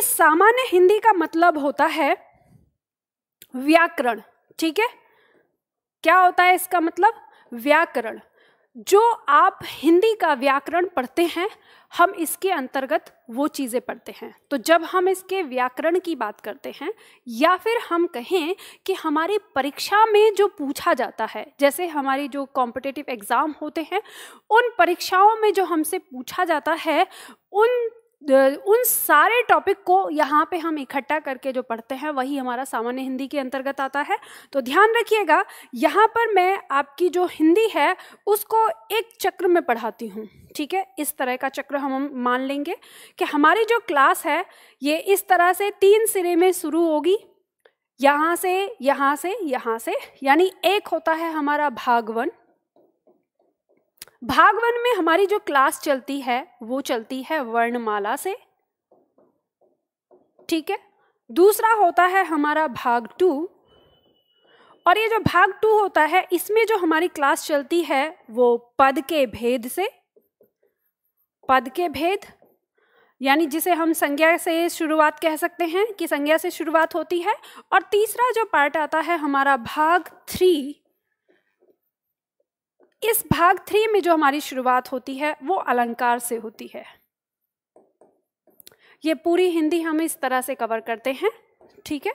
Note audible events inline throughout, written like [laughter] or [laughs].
देखिए सामान्य हिंदी का मतलब होता है व्याकरण ठीक है क्या होता है इसका मतलब व्याकरण जो आप हिंदी का व्याकरण पढ़ते हैं हम इसके अंतर्गत वो चीज़ें पढ़ते हैं तो जब हम इसके व्याकरण की बात करते हैं या फिर हम कहें कि हमारी परीक्षा में जो पूछा जाता है जैसे हमारी जो कॉम्पिटेटिव एग्ज़ाम होते हैं उन परीक्षाओं में जो हमसे पूछा जाता है उन उन सारे टॉपिक को यहाँ पे हम इकट्ठा करके जो पढ़ते हैं वही हमारा सामान्य हिंदी के अंतर्गत आता है तो ध्यान रखिएगा यहाँ पर मैं आपकी जो हिंदी है उसको एक चक्र में पढ़ाती हूँ ठीक है इस तरह का चक्र हम मान लेंगे कि हमारी जो क्लास है ये इस तरह से तीन सिरे में शुरू होगी यहाँ से यहाँ से यहाँ से यानी एक होता है हमारा भाग वन भाग वन में हमारी जो क्लास चलती है वो चलती है वर्णमाला से ठीक है दूसरा होता है हमारा भाग टू और ये जो भाग टू होता है इसमें जो हमारी क्लास चलती है वो पद के भेद से पद के भेद यानी जिसे हम संज्ञा से शुरुआत कह सकते हैं कि संज्ञा से शुरुआत होती है और तीसरा जो पार्ट आता है हमारा भाग थ्री इस भाग थ्री में जो हमारी शुरुआत होती है वो अलंकार से होती है ये पूरी हिंदी हम इस तरह से कवर करते हैं ठीक है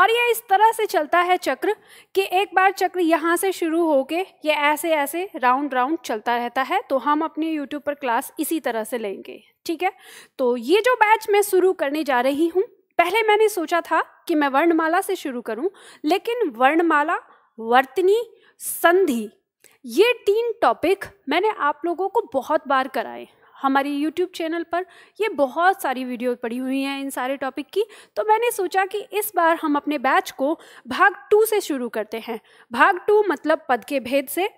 और ये इस तरह से चलता है चक्र कि एक बार चक्र यहाँ से शुरू होके ये ऐसे ऐसे राउंड राउंड चलता रहता है तो हम अपने यूट्यूब पर क्लास इसी तरह से लेंगे ठीक है तो ये जो बैच मैं शुरू करने जा रही हूँ पहले मैंने सोचा था कि मैं वर्णमाला से शुरू करूँ लेकिन वर्णमाला वर्तनी संधि ये तीन टॉपिक मैंने आप लोगों को बहुत बार कराए हमारी YouTube चैनल पर ये बहुत सारी वीडियो पड़ी हुई हैं इन सारे टॉपिक की तो मैंने सोचा कि इस बार हम अपने बैच को भाग टू से शुरू करते हैं भाग टू मतलब पद के भेद से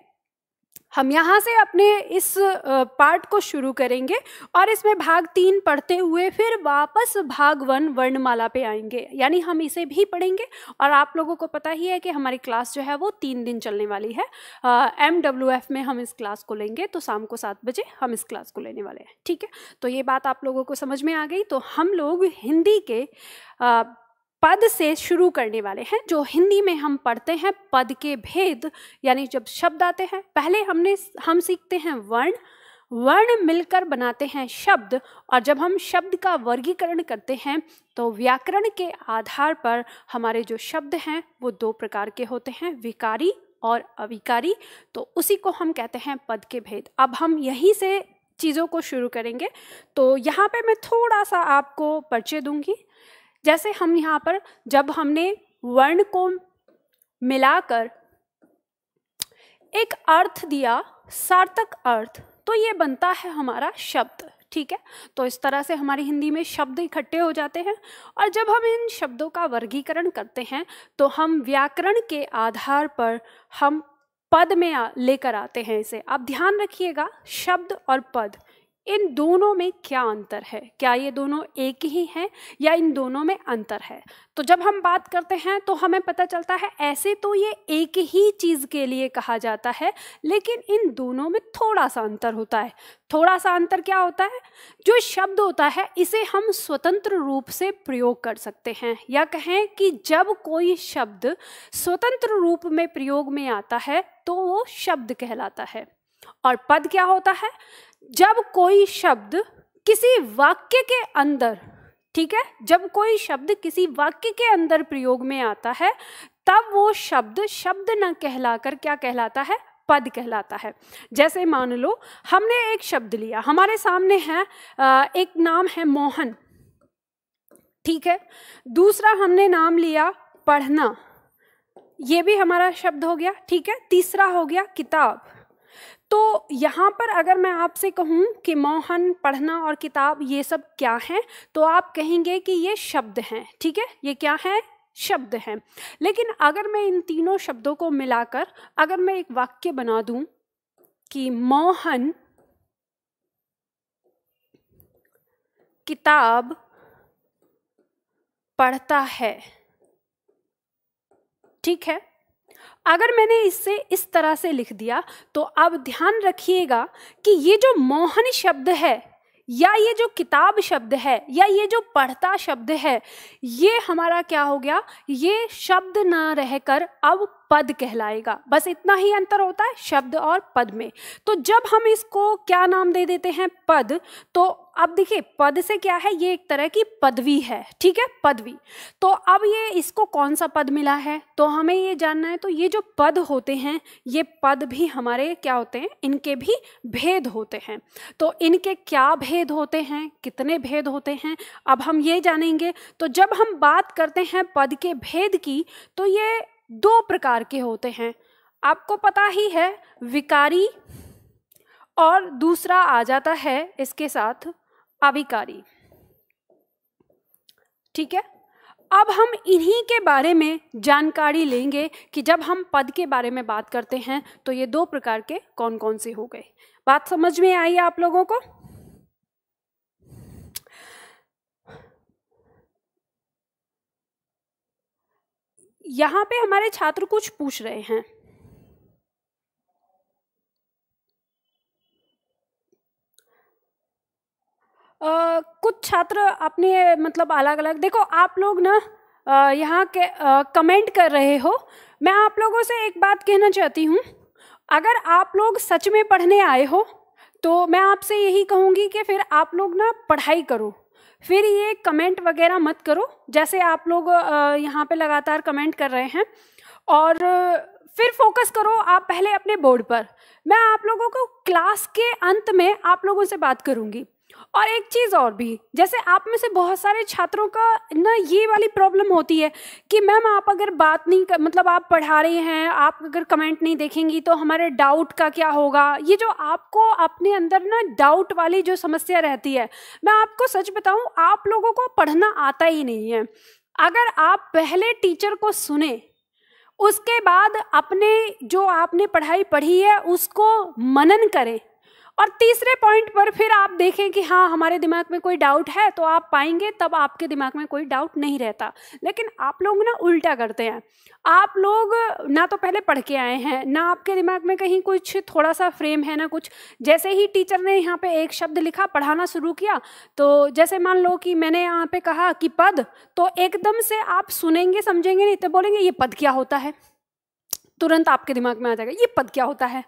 हम यहाँ से अपने इस पार्ट को शुरू करेंगे और इसमें भाग तीन पढ़ते हुए फिर वापस भाग वन वर्णमाला पे आएंगे यानी हम इसे भी पढ़ेंगे और आप लोगों को पता ही है कि हमारी क्लास जो है वो तीन दिन चलने वाली है एम डब्ल्यू एफ में हम इस क्लास को लेंगे तो शाम को सात बजे हम इस क्लास को लेने वाले हैं ठीक है तो ये बात आप लोगों को समझ में आ गई तो हम लोग हिंदी के आ, पद से शुरू करने वाले हैं जो हिंदी में हम पढ़ते हैं पद के भेद यानी जब शब्द आते हैं पहले हमने हम सीखते हैं वर्ण वर्ण मिलकर बनाते हैं शब्द और जब हम शब्द का वर्गीकरण करते हैं तो व्याकरण के आधार पर हमारे जो शब्द हैं वो दो प्रकार के होते हैं विकारी और अविकारी तो उसी को हम कहते हैं पद के भेद अब हम यहीं से चीज़ों को शुरू करेंगे तो यहाँ पे मैं थोड़ा सा आपको परिचय दूंगी जैसे हम यहाँ पर जब हमने वर्ण को मिलाकर एक अर्थ दिया सार्थक अर्थ तो ये बनता है हमारा शब्द ठीक है तो इस तरह से हमारी हिंदी में शब्द इकट्ठे हो जाते हैं और जब हम इन शब्दों का वर्गीकरण करते हैं तो हम व्याकरण के आधार पर हम पद में लेकर आते हैं इसे आप ध्यान रखिएगा शब्द और पद इन दोनों में क्या अंतर है क्या ये दोनों एक ही हैं या इन दोनों में अंतर है तो जब हम बात करते हैं तो हमें पता चलता है ऐसे तो ये एक ही चीज़ के लिए कहा जाता है लेकिन इन दोनों में थोड़ा सा अंतर होता है थोड़ा सा अंतर क्या होता है जो शब्द होता है इसे हम स्वतंत्र रूप से प्रयोग कर सकते हैं या कहें कि जब कोई शब्द स्वतंत्र रूप में प्रयोग में आता है तो वो शब्द कहलाता है और पद क्या होता है जब कोई शब्द किसी वाक्य के अंदर ठीक है जब कोई शब्द किसी वाक्य के अंदर प्रयोग में आता है तब वो शब्द शब्द न कहलाकर क्या कहलाता है पद कहलाता है जैसे मान लो हमने एक शब्द लिया हमारे सामने है एक नाम है मोहन ठीक है दूसरा हमने नाम लिया पढ़ना ये भी हमारा शब्द हो गया ठीक है तीसरा हो गया किताब तो यहाँ पर अगर मैं आपसे कहूँ कि मोहन पढ़ना और किताब ये सब क्या है तो आप कहेंगे कि ये शब्द हैं ठीक है ये क्या है शब्द हैं लेकिन अगर मैं इन तीनों शब्दों को मिलाकर अगर मैं एक वाक्य बना दूं कि मोहन किताब पढ़ता है ठीक है अगर मैंने इससे इस तरह से लिख दिया तो अब ध्यान रखिएगा कि ये जो मोहन शब्द है या ये जो किताब शब्द है या ये जो पढ़ता शब्द है ये हमारा क्या हो गया ये शब्द ना रहकर अब पद कहलाएगा बस इतना ही अंतर होता है शब्द और पद में तो जब हम इसको क्या नाम दे देते हैं पद तो अब देखिए पद से क्या है ये एक तरह की पदवी है ठीक है पदवी तो अब ये इसको कौन सा पद मिला है तो हमें ये जानना है तो ये जो पद होते हैं ये पद भी हमारे क्या होते हैं इनके भी भेद होते हैं तो इनके क्या भेद होते हैं कितने भेद होते हैं अब हम ये जानेंगे तो जब हम बात करते हैं पद के भेद की तो ये दो प्रकार के होते हैं आपको पता ही है विकारी और दूसरा आ जाता है इसके साथ अविकारी ठीक है अब हम इन्हीं के बारे में जानकारी लेंगे कि जब हम पद के बारे में बात करते हैं तो ये दो प्रकार के कौन कौन से हो गए बात समझ में आई आप लोगों को यहाँ पे हमारे छात्र कुछ पूछ रहे हैं Uh, कुछ छात्र अपने मतलब अलग अलग देखो आप लोग ना यहाँ के कमेंट कर रहे हो मैं आप लोगों से एक बात कहना चाहती हूँ अगर आप लोग सच में पढ़ने आए हो तो मैं आपसे यही कहूँगी कि फिर आप लोग ना पढ़ाई करो फिर ये कमेंट वगैरह मत करो जैसे आप लोग यहाँ पे लगातार कमेंट कर रहे हैं और फिर फोकस करो आप पहले अपने बोर्ड पर मैं आप लोगों को क्लास के अंत में आप लोगों से बात करूँगी और एक चीज़ और भी जैसे आप में से बहुत सारे छात्रों का ना ये वाली प्रॉब्लम होती है कि मैम आप अगर बात नहीं कर, मतलब आप पढ़ा रहे हैं आप अगर कमेंट नहीं देखेंगी तो हमारे डाउट का क्या होगा ये जो आपको अपने अंदर ना डाउट वाली जो समस्या रहती है मैं आपको सच बताऊँ आप लोगों को पढ़ना आता ही नहीं है अगर आप पहले टीचर को सुने उसके बाद अपने जो आपने पढ़ाई पढ़ी है उसको मनन करें और तीसरे पॉइंट पर फिर आप देखें कि हाँ हमारे दिमाग में कोई डाउट है तो आप पाएंगे तब आपके दिमाग में कोई डाउट नहीं रहता लेकिन आप लोग ना उल्टा करते हैं आप लोग ना तो पहले पढ़ के आए हैं ना आपके दिमाग में कहीं कुछ थोड़ा सा फ्रेम है ना कुछ जैसे ही टीचर ने यहाँ पे एक शब्द लिखा पढ़ाना शुरू किया तो जैसे मान लो कि मैंने यहाँ पे कहा कि पद तो एकदम से आप सुनेंगे समझेंगे नहीं तो बोलेंगे ये पद क्या होता है तुरंत आपके दिमाग में आ जाएगा ये पद क्या होता है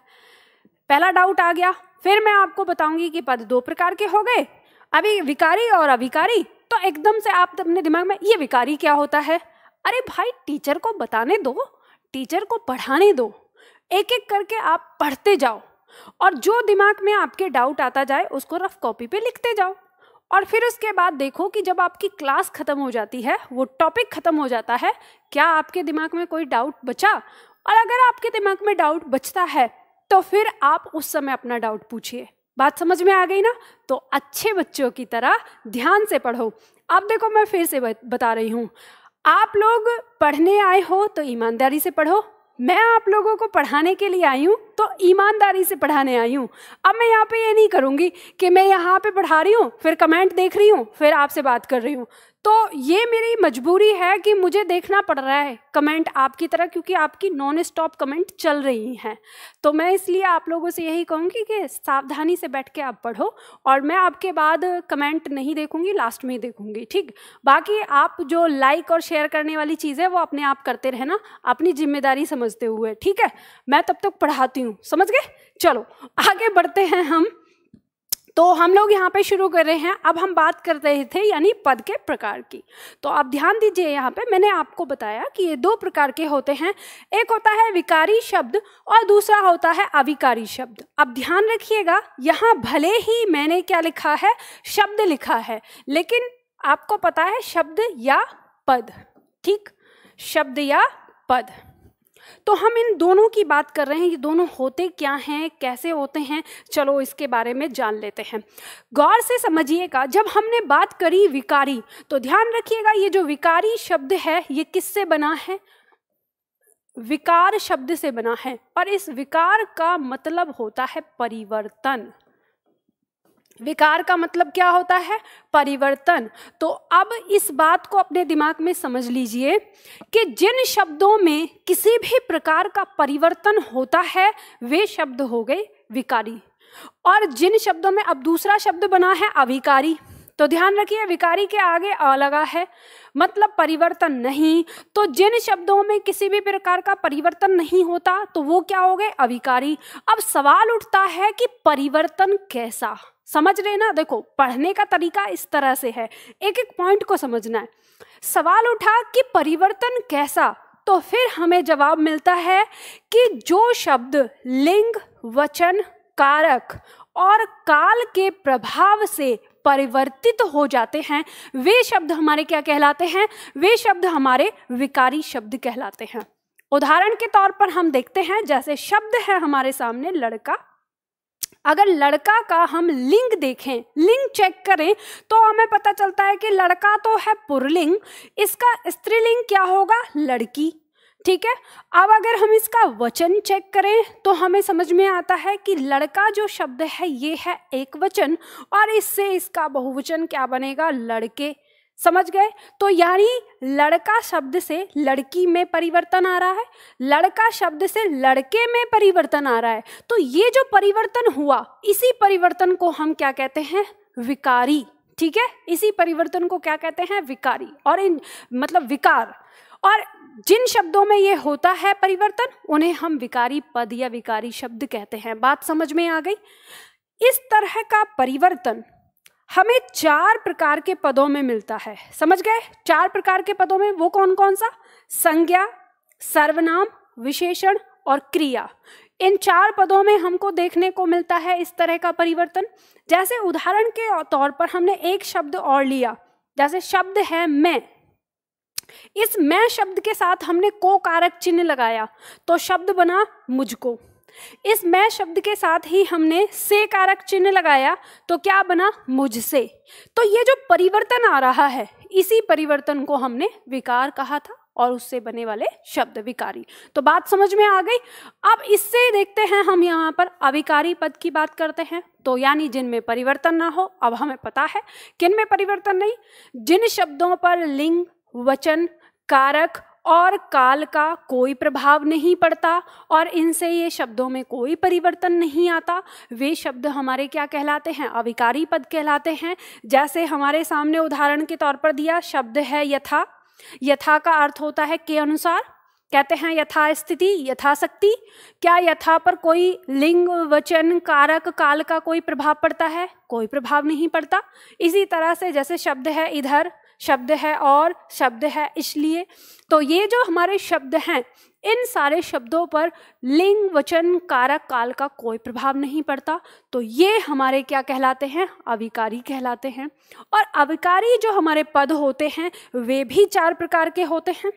पहला डाउट आ गया फिर मैं आपको बताऊंगी कि पद दो प्रकार के हो गए अभी विकारी और अविकारी तो एकदम से आप अपने दिमाग में ये विकारी क्या होता है अरे भाई टीचर को बताने दो टीचर को पढ़ाने दो एक एक करके आप पढ़ते जाओ और जो दिमाग में आपके डाउट आता जाए उसको रफ कॉपी पे लिखते जाओ और फिर उसके बाद देखो कि जब आपकी क्लास ख़त्म हो जाती है वो टॉपिक ख़त्म हो जाता है क्या आपके दिमाग में कोई डाउट बचा और अगर आपके दिमाग में डाउट बचता है तो फिर आप उस समय अपना डाउट पूछिए बात समझ में आ गई ना तो अच्छे बच्चों की तरह ध्यान से पढ़ो अब देखो मैं फिर से बता रही हूँ आप लोग पढ़ने आए हो तो ईमानदारी से पढ़ो मैं आप लोगों को पढ़ाने के लिए आई हूँ तो ईमानदारी से पढ़ाने आई हूँ अब मैं यहाँ पे ये नहीं करूँगी कि मैं यहाँ पे पढ़ा रही हूँ फिर कमेंट देख रही हूँ फिर आपसे बात कर रही हूँ तो ये मेरी मजबूरी है कि मुझे देखना पड़ रहा है कमेंट आपकी तरह क्योंकि आपकी नॉन स्टॉप कमेंट चल रही हैं तो मैं इसलिए आप लोगों से यही कहूँगी कि सावधानी से बैठ के आप पढ़ो और मैं आपके बाद कमेंट नहीं देखूँगी लास्ट में ही देखूँगी ठीक बाकी आप जो लाइक और शेयर करने वाली चीज़ है वो अपने आप करते रहना अपनी जिम्मेदारी समझते हुए ठीक है मैं तब तक पढ़ाती हूँ समझ गए चलो आगे बढ़ते हैं हम तो हम लोग यहाँ पे शुरू कर रहे हैं अब हम बात कर रहे थे यानी पद के प्रकार की तो आप ध्यान दीजिए यहाँ पे मैंने आपको बताया कि ये दो प्रकार के होते हैं एक होता है विकारी शब्द और दूसरा होता है अविकारी शब्द अब ध्यान रखिएगा यहाँ भले ही मैंने क्या लिखा है शब्द लिखा है लेकिन आपको पता है शब्द या पद ठीक शब्द या पद तो हम इन दोनों की बात कर रहे हैं ये दोनों होते क्या हैं कैसे होते हैं चलो इसके बारे में जान लेते हैं गौर से समझिएगा जब हमने बात करी विकारी तो ध्यान रखिएगा ये जो विकारी शब्द है ये किससे बना है विकार शब्द से बना है और इस विकार का मतलब होता है परिवर्तन विकार का मतलब क्या होता है परिवर्तन तो अब इस बात को अपने दिमाग में समझ लीजिए कि जिन शब्दों में किसी भी प्रकार का परिवर्तन होता है वे शब्द हो गए विकारी और जिन शब्दों में अब दूसरा शब्द बना है अविकारी तो ध्यान रखिए विकारी के आगे अ लगा है मतलब परिवर्तन नहीं तो जिन शब्दों में किसी भी प्रकार का परिवर्तन नहीं होता तो वो क्या हो गए अविकारी अब सवाल उठता है कि परिवर्तन कैसा समझ रहे ना देखो पढ़ने का तरीका इस तरह से है एक एक पॉइंट को समझना है सवाल उठा कि परिवर्तन कैसा तो फिर हमें जवाब मिलता है कि जो शब्द लिंग वचन कारक और काल के प्रभाव से परिवर्तित हो जाते हैं वे शब्द हमारे क्या कहलाते हैं वे शब्द हमारे विकारी शब्द कहलाते हैं उदाहरण के तौर पर हम देखते हैं जैसे शब्द है हमारे सामने लड़का अगर लड़का का हम लिंग देखें लिंग चेक करें तो हमें पता चलता है कि लड़का तो है पुरलिंग इसका स्त्रीलिंग क्या होगा लड़की ठीक है अब अगर हम इसका वचन चेक करें तो हमें समझ में आता है कि लड़का जो शब्द है ये है एक वचन और इससे इसका बहुवचन क्या बनेगा लड़के समझ गए तो यानी लड़का शब्द से लड़की में परिवर्तन आ रहा है लड़का शब्द से लड़के में परिवर्तन आ रहा है तो ये जो परिवर्तन हुआ इसी परिवर्तन को हम क्या कहते हैं विकारी ठीक है इसी परिवर्तन को क्या कहते हैं विकारी और इन मतलब विकार और जिन शब्दों में ये होता है परिवर्तन उन्हें हम विकारी पद या विकारी शब्द कहते हैं बात समझ में आ गई इस तरह का परिवर्तन हमें चार प्रकार के पदों में मिलता है समझ गए चार प्रकार के पदों में वो कौन कौन सा संज्ञा सर्वनाम विशेषण और क्रिया इन चार पदों में हमको देखने को मिलता है इस तरह का परिवर्तन जैसे उदाहरण के तौर पर हमने एक शब्द और लिया जैसे शब्द है मैं इस मैं शब्द के साथ हमने को कारक चिन्ह लगाया तो शब्द बना मुझको इस मैं शब्द के साथ ही हमने से कारक चिन्ह लगाया तो क्या बना मुझसे तो ये जो परिवर्तन आ रहा है इसी परिवर्तन को हमने विकार कहा था और उससे बने वाले शब्द विकारी तो बात समझ में आ गई अब इससे देखते हैं हम यहाँ पर अविकारी पद की बात करते हैं तो यानी जिनमें परिवर्तन ना हो अब हमें पता है किन में परिवर्तन नहीं जिन शब्दों पर लिंग वचन कारक और काल का कोई प्रभाव नहीं पड़ता और इनसे ये शब्दों में कोई परिवर्तन नहीं आता वे शब्द हमारे क्या कहलाते हैं अविकारी पद कहलाते हैं जैसे हमारे सामने उदाहरण के तौर पर दिया शब्द है यथा यथा का अर्थ होता है के अनुसार कहते हैं यथा स्थिति यथाशक्ति क्या यथा पर कोई लिंग वचन कारक काल का कोई प्रभाव पड़ता है कोई प्रभाव नहीं पड़ता इसी तरह से जैसे शब्द है इधर शब्द है और शब्द है इसलिए तो ये जो हमारे शब्द हैं इन सारे शब्दों पर लिंग वचन कारक काल का कोई प्रभाव नहीं पड़ता तो ये हमारे क्या कहलाते हैं अविकारी कहलाते हैं और अविकारी जो हमारे पद होते हैं वे भी चार प्रकार के होते हैं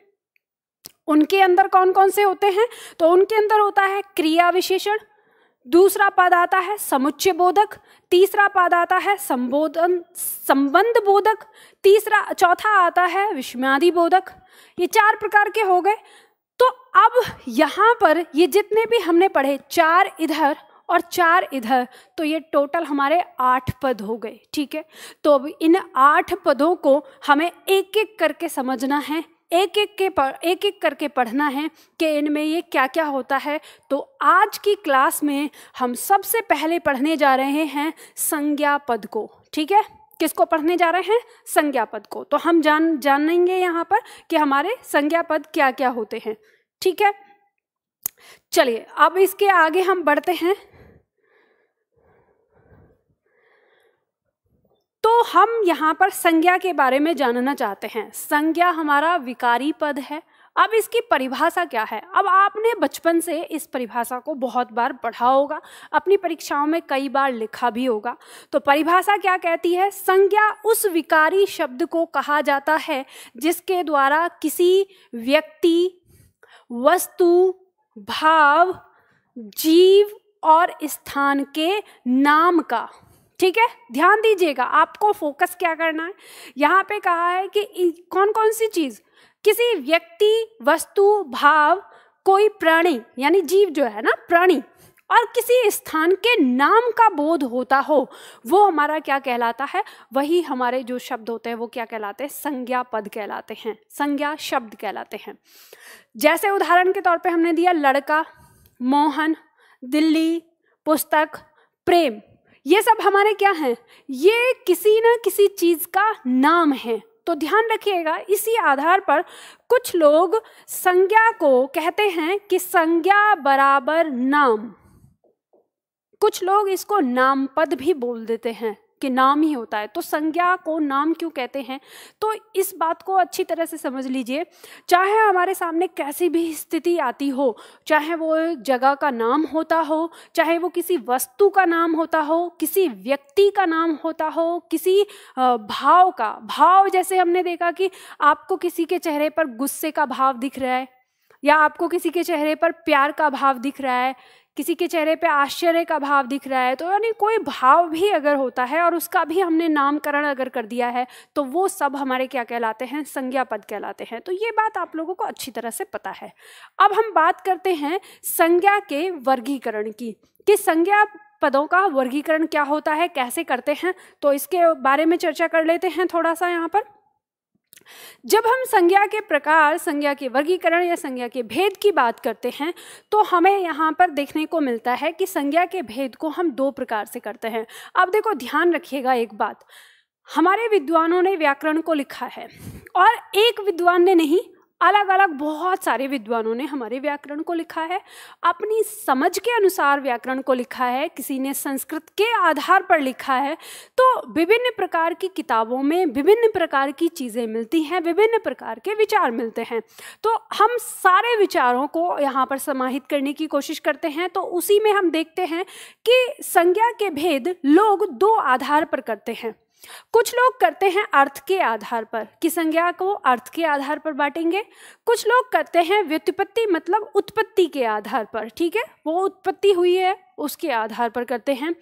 उनके अंदर कौन कौन से होते हैं तो उनके अंदर होता है क्रिया विशेषण दूसरा पद आता है समुच्चय बोधक तीसरा पद आता है संबोधन संबंध बोधक तीसरा चौथा आता है विषमादि बोधक ये चार प्रकार के हो गए तो अब यहाँ पर ये जितने भी हमने पढ़े चार इधर और चार इधर तो ये टोटल हमारे आठ पद हो गए ठीक है तो अब इन आठ पदों को हमें एक एक करके समझना है एक एक के पढ़ एक एक करके पढ़ना है कि इनमें ये क्या क्या होता है तो आज की क्लास में हम सबसे पहले पढ़ने जा रहे हैं संज्ञा पद को ठीक है किसको पढ़ने जा रहे हैं संज्ञा पद को तो हम जान जानेंगे यहाँ पर कि हमारे संज्ञा पद क्या क्या होते हैं ठीक है चलिए अब इसके आगे हम बढ़ते हैं तो हम यहाँ पर संज्ञा के बारे में जानना चाहते हैं संज्ञा हमारा विकारी पद है अब इसकी परिभाषा क्या है अब आपने बचपन से इस परिभाषा को बहुत बार पढ़ा होगा अपनी परीक्षाओं में कई बार लिखा भी होगा तो परिभाषा क्या कहती है संज्ञा उस विकारी शब्द को कहा जाता है जिसके द्वारा किसी व्यक्ति वस्तु भाव जीव और स्थान के नाम का ठीक है ध्यान दीजिएगा आपको फोकस क्या करना है यहाँ पे कहा है कि कौन कौन सी चीज़ किसी व्यक्ति वस्तु भाव कोई प्राणी यानी जीव जो है ना प्राणी और किसी स्थान के नाम का बोध होता हो वो हमारा क्या कहलाता है वही हमारे जो शब्द होते हैं वो क्या कहलाते हैं संज्ञा पद कहलाते हैं संज्ञा शब्द कहलाते हैं जैसे उदाहरण के तौर पे हमने दिया लड़का मोहन दिल्ली पुस्तक प्रेम ये सब हमारे क्या हैं ये किसी न किसी चीज़ का नाम है तो ध्यान रखिएगा इसी आधार पर कुछ लोग संज्ञा को कहते हैं कि संज्ञा बराबर नाम कुछ लोग इसको नाम पद भी बोल देते हैं कि नाम ही होता है तो संज्ञा को नाम क्यों कहते हैं तो इस बात को अच्छी तरह से समझ लीजिए चाहे हमारे सामने कैसी भी स्थिति आती हो चाहे वो जगह का नाम होता हो चाहे वो किसी वस्तु का नाम होता हो किसी व्यक्ति का नाम होता हो किसी भाव का भाव जैसे हमने देखा कि आपको किसी के चेहरे पर गुस्से का भाव दिख रहा है या आपको किसी के चेहरे पर प्यार का भाव दिख रहा है किसी के चेहरे पे आश्चर्य का भाव दिख रहा है तो यानी कोई भाव भी अगर होता है और उसका भी हमने नामकरण अगर कर दिया है तो वो सब हमारे क्या कहलाते हैं संज्ञा पद कहलाते हैं तो ये बात आप लोगों को अच्छी तरह से पता है अब हम बात करते हैं संज्ञा के वर्गीकरण की कि संज्ञा पदों का वर्गीकरण क्या होता है कैसे करते हैं तो इसके बारे में चर्चा कर लेते हैं थोड़ा सा यहाँ पर जब हम संज्ञा के प्रकार संज्ञा के वर्गीकरण या संज्ञा के भेद की बात करते हैं तो हमें यहाँ पर देखने को मिलता है कि संज्ञा के भेद को हम दो प्रकार से करते हैं अब देखो ध्यान रखिएगा एक बात हमारे विद्वानों ने व्याकरण को लिखा है और एक विद्वान ने नहीं अलग अलग बहुत सारे विद्वानों ने हमारे व्याकरण को लिखा है अपनी समझ के अनुसार व्याकरण को लिखा है किसी ने संस्कृत के आधार पर लिखा है तो विभिन्न प्रकार की किताबों में विभिन्न प्रकार की चीज़ें मिलती हैं विभिन्न प्रकार के विचार मिलते हैं तो हम सारे विचारों को यहाँ पर समाहित करने की कोशिश करते हैं तो उसी में हम देखते हैं कि संज्ञा के भेद लोग दो आधार पर करते हैं कुछ लोग करते हैं अर्थ के आधार पर कि संज्ञा को अर्थ के आधार पर बांटेंगे कुछ लोग करते हैं व्युत्पत्ति मतलब उत्पत्ति के आधार पर ठीक है वो उत्पत्ति हुई है उसके आधार पर करते हैं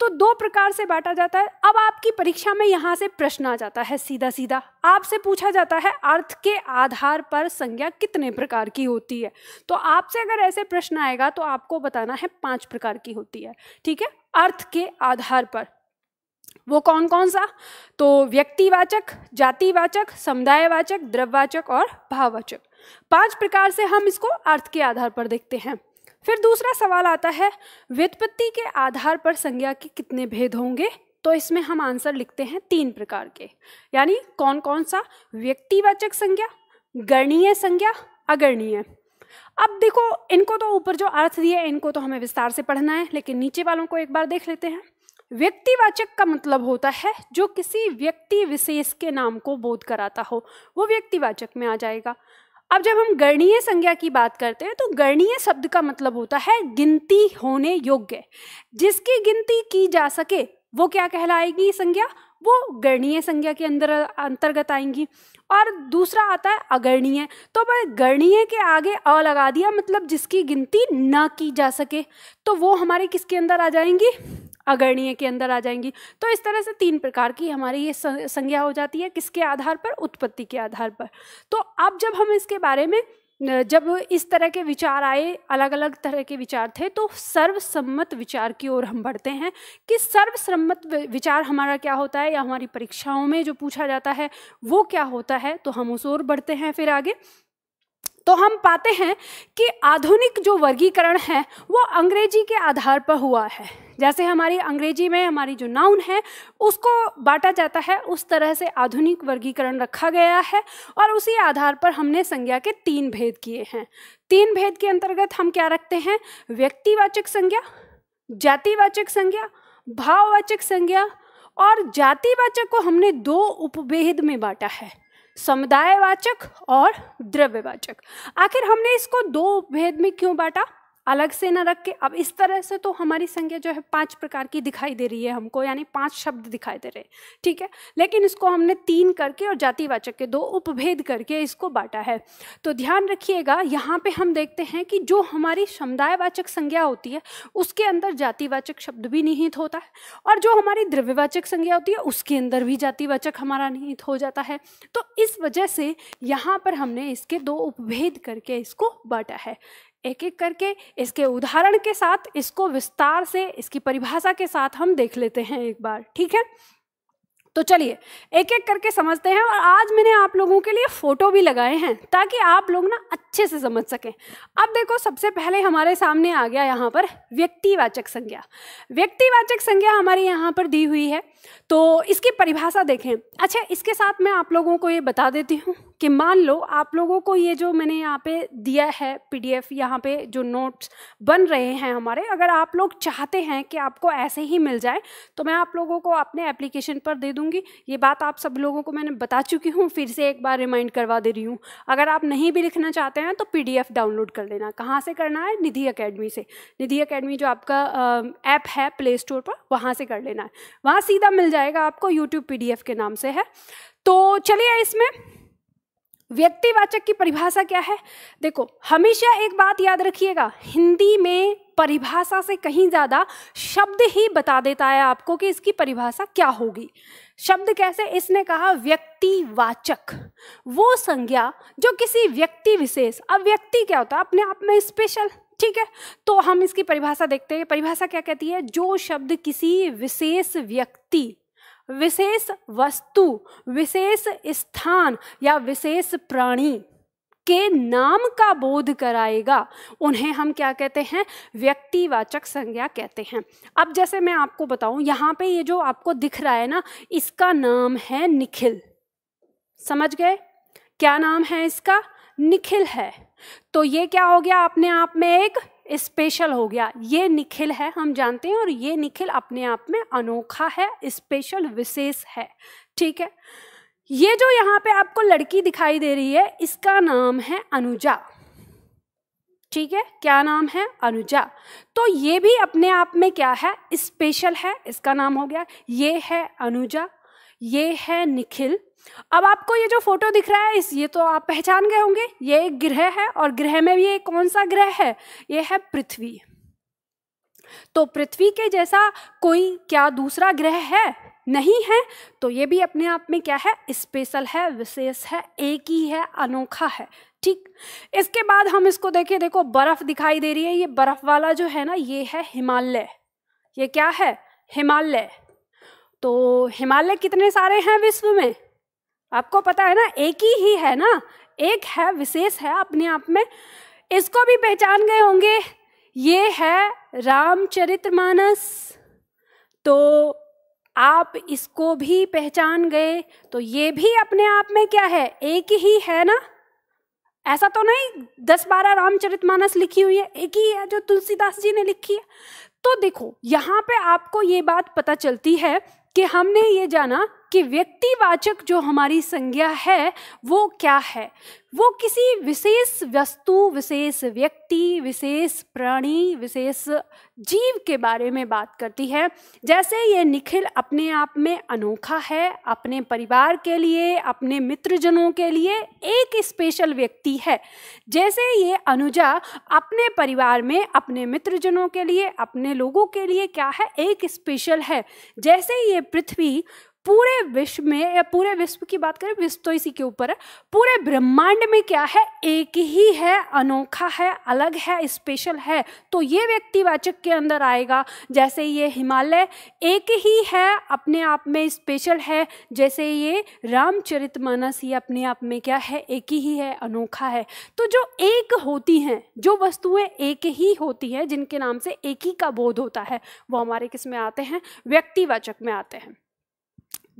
तो दो प्रकार से बांटा जाता है अब आपकी परीक्षा में यहाँ से प्रश्न आ जाता है सीधा सीधा आपसे पूछा जाता है अर्थ के आधार पर संज्ञा कितने प्रकार की होती है तो आपसे अगर ऐसे प्रश्न आएगा तो आपको बताना है पांच प्रकार की होती है ठीक है अर्थ के आधार पर वो कौन कौन सा तो व्यक्तिवाचक जातिवाचक समुदायवाचक द्रववाचक और भाववाचक पांच प्रकार से हम इसको अर्थ के आधार पर देखते हैं फिर दूसरा सवाल आता है व्युत्पत्ति के आधार पर संज्ञा के कितने भेद होंगे तो इसमें हम आंसर लिखते हैं तीन प्रकार के यानी कौन कौन सा व्यक्तिवाचक संज्ञा गणीय संज्ञा अगणीय अब देखो इनको तो ऊपर जो अर्थ दिए इनको तो हमें विस्तार से पढ़ना है लेकिन नीचे वालों को एक बार देख लेते हैं व्यक्तिवाचक का मतलब होता है जो किसी व्यक्ति विशेष के नाम को बोध कराता हो वो व्यक्तिवाचक में आ जाएगा अब जब हम गणीय संज्ञा की बात करते हैं तो गणीय शब्द का मतलब होता है गिनती होने योग्य जिसकी गिनती की जा सके वो क्या कहलाएगी संज्ञा वो गणीय संज्ञा के अंदर अंतर्गत आएंगी और दूसरा आता है अगरणीय तो अब गणीय के आगे अ लगा दिया मतलब जिसकी गिनती ना की जा सके तो वो हमारे किसके अंदर आ जाएंगी अगरणीय के अंदर आ जाएंगी तो इस तरह से तीन प्रकार की हमारी ये संज्ञा हो जाती है किसके आधार पर उत्पत्ति के आधार पर तो अब जब हम इसके बारे में जब इस तरह के विचार आए अलग अलग तरह के विचार थे तो सर्वसम्मत विचार की ओर हम बढ़ते हैं कि सर्वसम्मत विचार हमारा क्या होता है या हमारी परीक्षाओं में जो पूछा जाता है वो क्या होता है तो हम उस ओर बढ़ते हैं फिर आगे तो हम पाते हैं कि आधुनिक जो वर्गीकरण है वो अंग्रेजी के आधार पर हुआ है जैसे हमारी अंग्रेजी में हमारी जो नाउन है उसको बांटा जाता है उस तरह से आधुनिक वर्गीकरण रखा गया है और उसी आधार पर हमने संज्ञा के तीन भेद किए हैं तीन भेद के अंतर्गत हम क्या रखते हैं व्यक्तिवाचक संज्ञा जातिवाचक संज्ञा भाववाचक संज्ञा और जातिवाचक को हमने दो उपभेद में बांटा है समुदायवाचक और द्रव्यवाचक आखिर हमने इसको दो उपभेद में क्यों बांटा अलग से न रख के अब इस तरह से तो हमारी संज्ञा जो है पांच प्रकार की दिखाई दे रही है हमको यानी पांच शब्द दिखाई दे रहे हैं ठीक है लेकिन इसको हमने तीन करके और जातिवाचक के दो उपभेद करके इसको बांटा है तो ध्यान रखिएगा यहाँ पे हम देखते हैं कि जो हमारी समुदायवाचक संज्ञा होती है उसके अंदर जातिवाचक शब्द भी निहित होता है और जो हमारी द्रव्यवाचक संज्ञा होती है उसके अंदर भी जातिवाचक हमारा निहित हो जाता है तो इस वजह से यहाँ पर हमने इसके दो उपभेद करके इसको बांटा है एक एक करके इसके उदाहरण के साथ इसको विस्तार से इसकी परिभाषा के साथ हम देख लेते हैं एक बार ठीक है तो चलिए एक एक करके समझते हैं और आज मैंने आप लोगों के लिए फ़ोटो भी लगाए हैं ताकि आप लोग ना अच्छे से समझ सकें अब देखो सबसे पहले हमारे सामने आ गया यहाँ पर व्यक्तिवाचक संज्ञा व्यक्तिवाचक संज्ञा हमारे यहाँ पर दी हुई है तो इसकी परिभाषा देखें अच्छा इसके साथ मैं आप लोगों को ये बता देती हूँ कि मान लो आप लोगों को ये जो मैंने यहाँ पे दिया है पीडीएफ यहाँ पे जो नोट्स बन रहे हैं हमारे अगर आप लोग चाहते हैं कि आपको ऐसे ही मिल जाए तो मैं आप लोगों को अपने एप्लीकेशन पर दे दूँगी ये बात आप सब लोगों को मैंने बता चुकी हूँ फिर से एक बार रिमाइंड करवा दे रही हूँ अगर आप नहीं भी लिखना चाहते हैं तो पी डाउनलोड कर लेना कहाँ से करना है निधि अकेडमी से निधि अकेडमी जो आपका ऐप है प्ले स्टोर पर वहाँ से कर लेना है वहाँ सीधा मिल जाएगा आपको यूट्यूब पीडीएफ के नाम से है तो चलिए इसमें व्यक्तिवाचक की परिभाषा क्या है देखो हमेशा एक बात याद रखिएगा हिंदी में परिभाषा से कहीं ज़्यादा शब्द ही बता देता है आपको कि इसकी परिभाषा क्या होगी शब्द कैसे इसने कहा व्यक्तिवाचक वो संज्ञा जो किसी व्यक्ति विशेष अब व्यक्ति क्या होता है अपने आप में स्पेशल ठीक है तो हम इसकी परिभाषा देखते हैं परिभाषा क्या कहती है जो शब्द किसी विशेष व्यक्ति विशेष वस्तु विशेष स्थान या विशेष प्राणी के नाम का बोध कराएगा उन्हें हम क्या कहते हैं व्यक्तिवाचक संज्ञा कहते हैं अब जैसे मैं आपको बताऊं यहाँ पे ये जो आपको दिख रहा है ना इसका नाम है निखिल समझ गए क्या नाम है इसका निखिल है तो ये क्या हो गया अपने आप में एक स्पेशल हो गया ये निखिल है हम जानते हैं और ये निखिल अपने आप में अनोखा है स्पेशल विशेष है ठीक है ये जो यहाँ पे आपको लड़की दिखाई दे रही है इसका नाम है अनुजा ठीक है क्या नाम है अनुजा तो ये भी अपने आप में क्या है स्पेशल है इसका नाम हो गया ये है अनुजा ये है निखिल अब आपको ये जो फोटो दिख रहा है इस ये तो आप पहचान गए होंगे ये एक ग्रह है और ग्रह में भी ये कौन सा ग्रह है ये है पृथ्वी तो पृथ्वी के जैसा कोई क्या दूसरा ग्रह है नहीं है तो ये भी अपने आप में क्या है स्पेशल है विशेष है एक ही है अनोखा है ठीक इसके बाद हम इसको देखें देखो बर्फ दिखाई दे रही है ये बर्फ वाला जो है ना ये है हिमालय ये क्या है हिमालय तो हिमालय कितने सारे हैं विश्व में आपको पता है ना एक ही ही है ना एक है विशेष है अपने आप में इसको भी पहचान गए होंगे ये है रामचरितमानस तो आप इसको भी पहचान गए तो ये भी अपने आप में क्या है एक ही है ना ऐसा तो नहीं दस बारह रामचरितमानस लिखी हुई है एक ही है जो तुलसीदास जी ने लिखी है तो देखो यहाँ पे आपको ये बात पता चलती है कि हमने ये जाना कि व्यक्तिवाचक जो हमारी संज्ञा है वो क्या है वो किसी विशेष वस्तु विशेष व्यक्ति विशेष प्राणी विशेष जीव के बारे में बात करती है जैसे ये निखिल अपने आप में अनोखा है अपने परिवार के लिए अपने मित्रजनों के लिए एक स्पेशल व्यक्ति है जैसे ये अनुजा अपने परिवार में अपने मित्रजनों के लिए अपने लोगों के लिए क्या है एक स्पेशल है जैसे ये पृथ्वी पूरे विश्व में या पूरे विश्व की बात करें विश्व तो इसी के ऊपर है पूरे ब्रह्मांड में क्या है एक ही है अनोखा है अलग है स्पेशल है तो ये व्यक्तिवाचक के अंदर आएगा जैसे ये हिमालय एक ही है अपने आप में स्पेशल है जैसे ये रामचरित मानस ये अपने आप में क्या है एक ही है अनोखा है तो जो एक होती हैं जो वस्तुएं एक ही होती हैं जिनके नाम से एक ही का बोध होता है वो हमारे किस में आते हैं व्यक्तिवाचक में आते हैं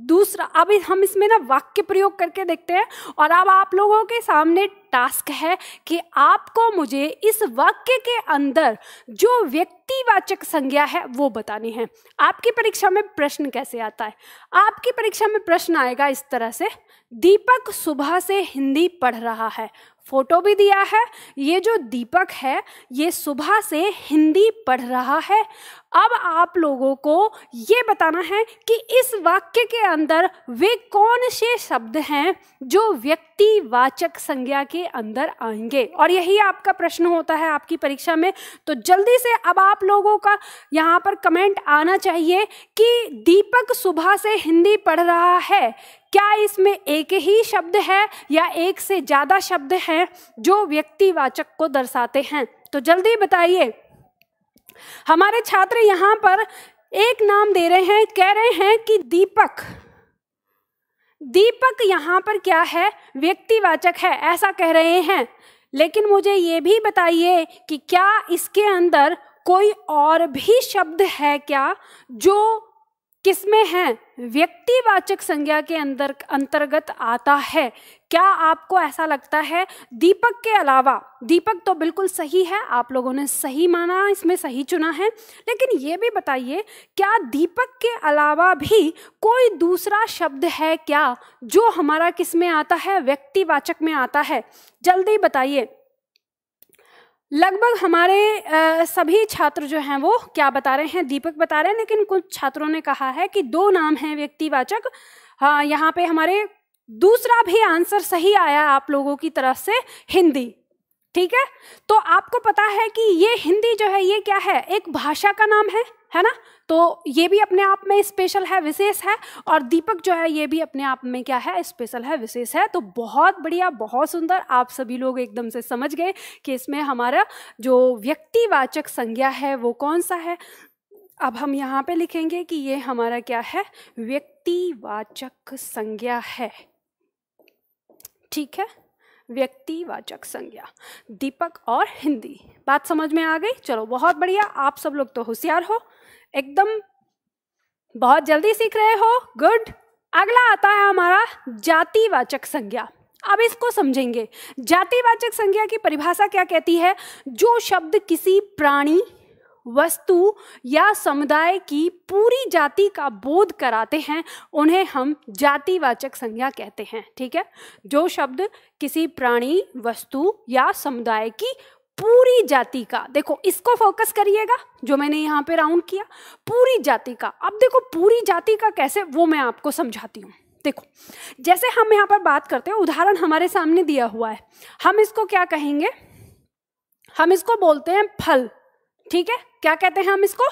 दूसरा अब हम इसमें ना वाक्य प्रयोग करके देखते हैं और अब आप लोगों के सामने टास्क है कि आपको मुझे इस वाक्य के अंदर जो व्यक्तिवाचक संज्ञा है वो बतानी है आपकी परीक्षा में प्रश्न कैसे आता है आपकी परीक्षा में प्रश्न आएगा इस तरह से दीपक सुबह से हिंदी पढ़ रहा है फोटो भी दिया है ये जो दीपक है ये सुबह से हिंदी पढ़ रहा है अब आप लोगों को ये बताना है कि इस वाक्य के अंदर वे कौन से शब्द हैं जो व्यक्तिवाचक संज्ञा के अंदर आएंगे और यही आपका प्रश्न होता है आपकी परीक्षा में तो जल्दी से अब आप लोगों का यहाँ पर कमेंट आना चाहिए कि दीपक सुबह से हिंदी पढ़ रहा है क्या इसमें एक ही शब्द है या एक से ज़्यादा शब्द हैं जो व्यक्तिवाचक को दर्शाते हैं तो जल्दी बताइए हमारे छात्र यहां पर एक नाम दे रहे हैं कह रहे हैं कि दीपक दीपक यहां पर क्या है व्यक्तिवाचक है ऐसा कह रहे हैं लेकिन मुझे ये भी बताइए कि क्या इसके अंदर कोई और भी शब्द है क्या जो किसमें है व्यक्तिवाचक संज्ञा के अंदर अंतर्गत आता है क्या आपको ऐसा लगता है दीपक के अलावा दीपक तो बिल्कुल सही है आप लोगों ने सही माना इसमें सही चुना है लेकिन ये भी बताइए क्या दीपक के अलावा भी कोई दूसरा शब्द है क्या जो हमारा किसमें आता है व्यक्तिवाचक में आता है जल्दी बताइए लगभग हमारे आ, सभी छात्र जो हैं वो क्या बता रहे हैं दीपक बता रहे हैं लेकिन कुछ छात्रों ने कहा है कि दो नाम हैं व्यक्तिवाचक हाँ यहाँ पे हमारे दूसरा भी आंसर सही आया आप लोगों की तरफ से हिंदी ठीक है तो आपको पता है कि ये हिंदी जो है ये क्या है एक भाषा का नाम है है ना तो ये भी अपने आप में स्पेशल है विशेष है और दीपक जो है ये भी अपने आप में क्या है स्पेशल है विशेष है तो बहुत बढ़िया बहुत सुंदर आप सभी लोग एकदम से समझ गए कि इसमें हमारा जो व्यक्तिवाचक संज्ञा है वो कौन सा है अब हम यहाँ पे लिखेंगे कि ये हमारा क्या है व्यक्तिवाचक संज्ञा है ठीक है व्यक्तिवाचक संज्ञा दीपक और हिंदी बात समझ में आ गई चलो बहुत बढ़िया आप सब लोग तो होशियार हो एकदम बहुत जल्दी सीख रहे हो गुड अगला आता है हमारा जातिवाचक संज्ञा अब इसको समझेंगे जातिवाचक संज्ञा की परिभाषा क्या कहती है जो शब्द किसी प्राणी वस्तु या समुदाय की पूरी जाति का बोध कराते हैं उन्हें हम जातिवाचक संज्ञा कहते हैं ठीक है जो शब्द किसी प्राणी वस्तु या समुदाय की पूरी जाति का देखो इसको फोकस करिएगा जो मैंने यहाँ पे राउंड किया पूरी जाति का अब देखो पूरी जाति का कैसे वो मैं आपको समझाती हूँ देखो जैसे हम यहाँ पर बात करते हैं उदाहरण हमारे सामने दिया हुआ है हम इसको क्या कहेंगे हम इसको बोलते हैं फल ठीक है क्या कहते हैं हम इसको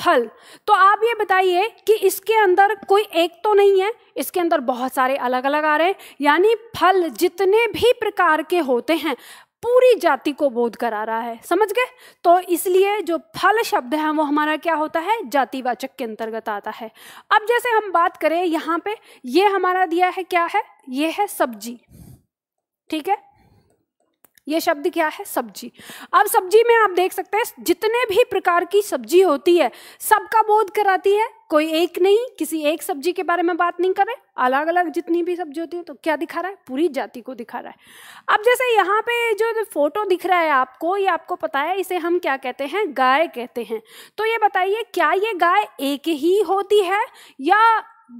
फल तो आप ये बताइए कि इसके अंदर कोई एक तो नहीं है इसके अंदर बहुत सारे अलग अलग आ रहे हैं यानी फल जितने भी प्रकार के होते हैं पूरी जाति को बोध करा रहा है समझ गए तो इसलिए जो फल शब्द है वो हमारा क्या होता है जातिवाचक के अंतर्गत आता है अब जैसे हम बात करें यहाँ पे ये हमारा दिया है क्या है ये है सब्जी ठीक है ये शब्द क्या है सब्जी अब सब्जी में आप देख सकते हैं जितने भी प्रकार की सब्जी होती है सबका बोध कराती है कोई एक नहीं किसी एक सब्जी के बारे में बात नहीं कर रहे अलग अलग जितनी भी सब्जी होती है तो क्या दिखा रहा है पूरी जाति को दिखा रहा है अब जैसे यहाँ पे जो फोटो दिख रहा है आपको ये आपको पता है इसे हम क्या कहते हैं गाय कहते हैं तो ये बताइए क्या ये गाय एक ही होती है या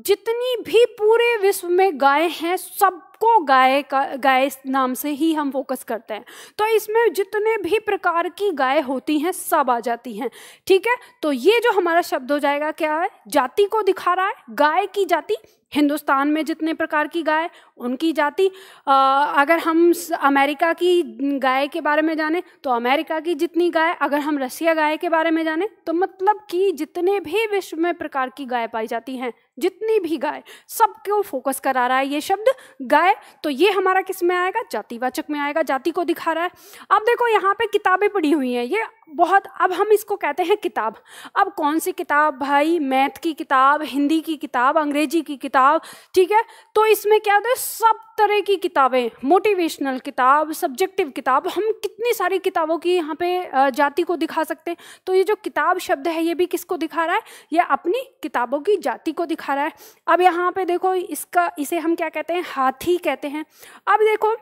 जितनी भी पूरे विश्व में गाय हैं सब सबको गाय का गाय नाम से ही हम फोकस करते हैं तो इसमें जितने भी प्रकार की गाय होती हैं सब आ जाती हैं ठीक है तो ये जो हमारा शब्द हो जाएगा क्या है जाति को दिखा रहा है गाय की जाति हिंदुस्तान में जितने प्रकार की गाय उनकी जाति अगर हम अमेरिका की गाय के बारे में जाने तो अमेरिका की जितनी गाय अगर हम रसिया गाय के बारे में जाने तो मतलब कि जितने भी विश्व में प्रकार की गाय पाई जाती हैं जितनी भी गाय सबको फोकस करा रहा है ये शब्द गाय तो ये हमारा किस में आएगा जातिवाचक में आएगा जाति को दिखा रहा है अब देखो यहाँ पे किताबें पड़ी हुई हैं ये बहुत अब हम इसको कहते हैं किताब अब कौन सी किताब भाई मैथ की किताब हिंदी की किताब अंग्रेजी की किताब ठीक है तो इसमें क्या होता है सब तरह की किताबें मोटिवेशनल किताब सब्जेक्टिव किताब हम कितनी सारी किताबों की यहाँ पे जाति को दिखा सकते हैं तो ये जो किताब शब्द है ये भी किसको दिखा रहा है ये अपनी किताबों की जाति को दिखा रहा है अब यहाँ पे देखो इसका इसे हम क्या कहते हैं हाथी कहते हैं अब देखो